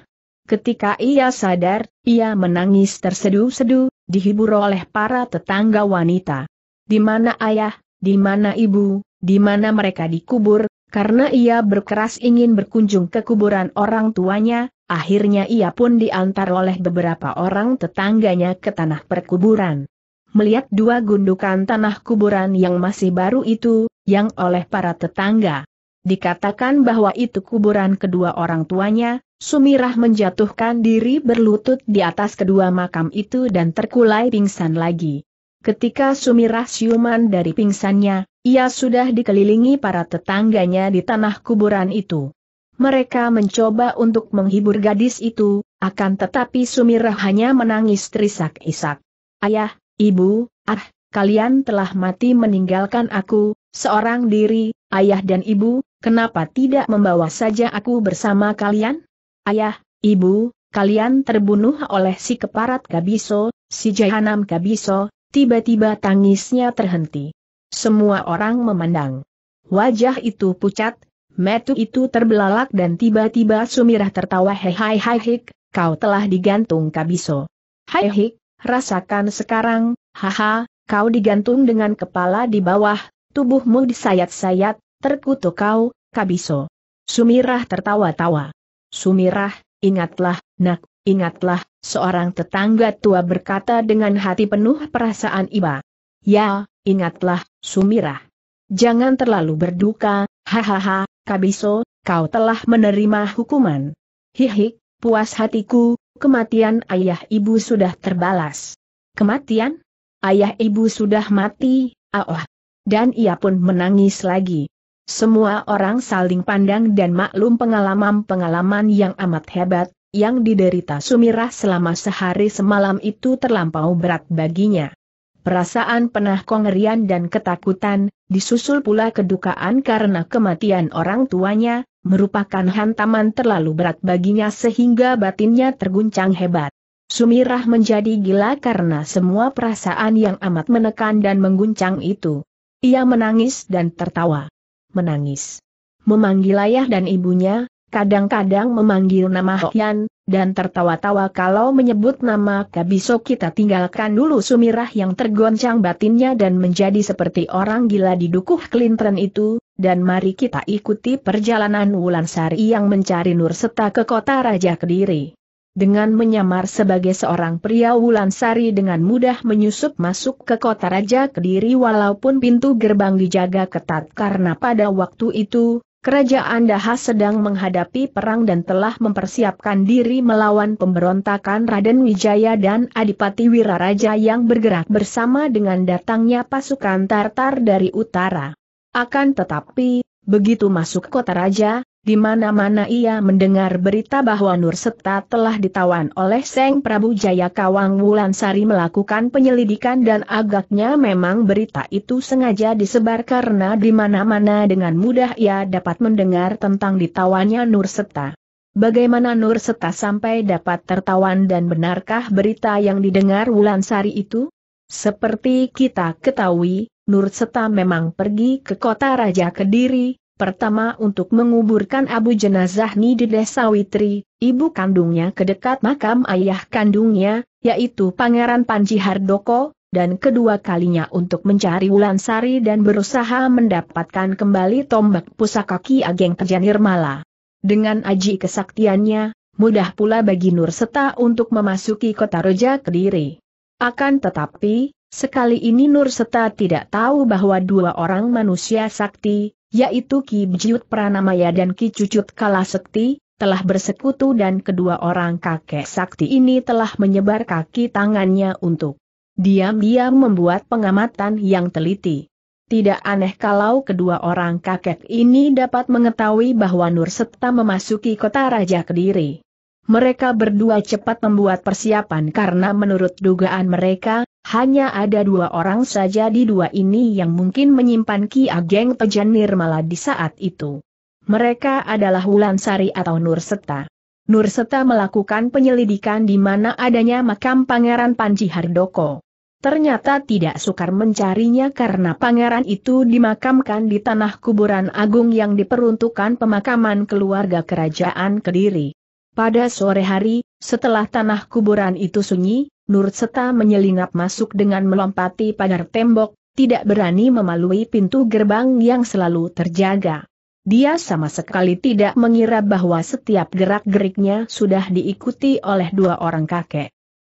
Ketika ia sadar, ia menangis tersedu-sedu, dihibur oleh para tetangga wanita. Di mana ayah, di mana ibu, di mana mereka dikubur, karena ia berkeras ingin berkunjung ke kuburan orang tuanya, akhirnya ia pun diantar oleh beberapa orang tetangganya ke tanah perkuburan melihat dua gundukan tanah kuburan yang masih baru itu, yang oleh para tetangga. Dikatakan bahwa itu kuburan kedua orang tuanya, Sumirah menjatuhkan diri berlutut di atas kedua makam itu dan terkulai pingsan lagi. Ketika Sumirah siuman dari pingsannya, ia sudah dikelilingi para tetangganya di tanah kuburan itu. Mereka mencoba untuk menghibur gadis itu, akan tetapi Sumirah hanya menangis terisak-isak. Ayah, Ibu, ah, kalian telah mati meninggalkan aku, seorang diri, ayah dan ibu, kenapa tidak membawa saja aku bersama kalian? Ayah, ibu, kalian terbunuh oleh si keparat Kabiso, si Jahanam Kabiso, tiba-tiba tangisnya terhenti. Semua orang memandang. Wajah itu pucat, metu itu terbelalak dan tiba-tiba Sumirah tertawa hei hai hik, kau telah digantung Kabiso. Hai hik, Rasakan sekarang, haha, kau digantung dengan kepala di bawah, tubuhmu disayat-sayat, terkutuk kau, kabiso. Sumirah tertawa-tawa. Sumirah, ingatlah, nak, ingatlah, seorang tetangga tua berkata dengan hati penuh perasaan iba. Ya, ingatlah, Sumirah. Jangan terlalu berduka, hahaha, kabiso, kau telah menerima hukuman. Hihik, puas hatiku, kematian ayah ibu sudah terbalas. Kematian? Ayah ibu sudah mati, ah Dan ia pun menangis lagi. Semua orang saling pandang dan maklum pengalaman-pengalaman yang amat hebat, yang diderita Sumirah selama sehari semalam itu terlampau berat baginya. Perasaan penah kongerian dan ketakutan, disusul pula kedukaan karena kematian orang tuanya, merupakan hantaman terlalu berat baginya sehingga batinnya terguncang hebat. Sumirah menjadi gila karena semua perasaan yang amat menekan dan mengguncang itu. Ia menangis dan tertawa. Menangis. Memanggil ayah dan ibunya, kadang-kadang memanggil nama Hoyan, dan tertawa-tawa kalau menyebut nama Kabiso kita tinggalkan dulu Sumirah yang tergoncang batinnya dan menjadi seperti orang gila di dukuh Klintren itu, dan mari kita ikuti perjalanan Wulansari yang mencari Nur serta ke kota Raja Kediri. Dengan menyamar sebagai seorang pria Wulansari dengan mudah menyusup masuk ke kota Raja Kediri walaupun pintu gerbang dijaga ketat karena pada waktu itu, Kerajaan Daha sedang menghadapi perang dan telah mempersiapkan diri melawan pemberontakan Raden Wijaya dan Adipati Wiraraja yang bergerak bersama dengan datangnya pasukan Tartar dari utara. Akan tetapi, begitu masuk kota raja, di mana-mana ia mendengar berita bahwa Nur Seta telah ditawan oleh Seng Prabu Jaya Kawang Wulansari melakukan penyelidikan dan agaknya memang berita itu sengaja disebar karena di mana-mana dengan mudah ia dapat mendengar tentang ditawannya Nur Seta. Bagaimana Nur Seta sampai dapat tertawan dan benarkah berita yang didengar Wulansari itu? Seperti kita ketahui, Nur Seta memang pergi ke kota Raja Kediri, Pertama untuk menguburkan Abu Jenazah Ni di Desa Witri, ibu kandungnya ke dekat makam ayah kandungnya, yaitu Pangeran Panji Hardoko, dan kedua kalinya untuk mencari Wulan Sari dan berusaha mendapatkan kembali tombak pusaka Ki Ageng Kejanirmala. Dengan aji kesaktiannya, mudah pula bagi Nur Seta untuk memasuki kota Roja Kediri. Akan tetapi, sekali ini Nur Seta tidak tahu bahwa dua orang manusia sakti, yaitu Ki Bjut Pranamaya dan Ki Cucut Kalasekti, telah bersekutu dan kedua orang kakek sakti ini telah menyebar kaki tangannya untuk diam-diam membuat pengamatan yang teliti. Tidak aneh kalau kedua orang kakek ini dapat mengetahui bahwa Nur Setta memasuki kota Raja Kediri. Mereka berdua cepat membuat persiapan karena menurut dugaan mereka, hanya ada dua orang saja di dua ini yang mungkin menyimpan Ki Ageng Tejan Nirmala di saat itu. Mereka adalah Wulansari atau Nurseta. Nurseta melakukan penyelidikan di mana adanya makam Pangeran Panji Hardoko. Ternyata tidak sukar mencarinya karena pangeran itu dimakamkan di tanah kuburan agung yang diperuntukkan pemakaman keluarga kerajaan Kediri. Pada sore hari, setelah tanah kuburan itu sunyi, Nur Seta menyelinap masuk dengan melompati pagar tembok, tidak berani memalui pintu gerbang yang selalu terjaga. Dia sama sekali tidak mengira bahwa setiap gerak-geriknya sudah diikuti oleh dua orang kakek.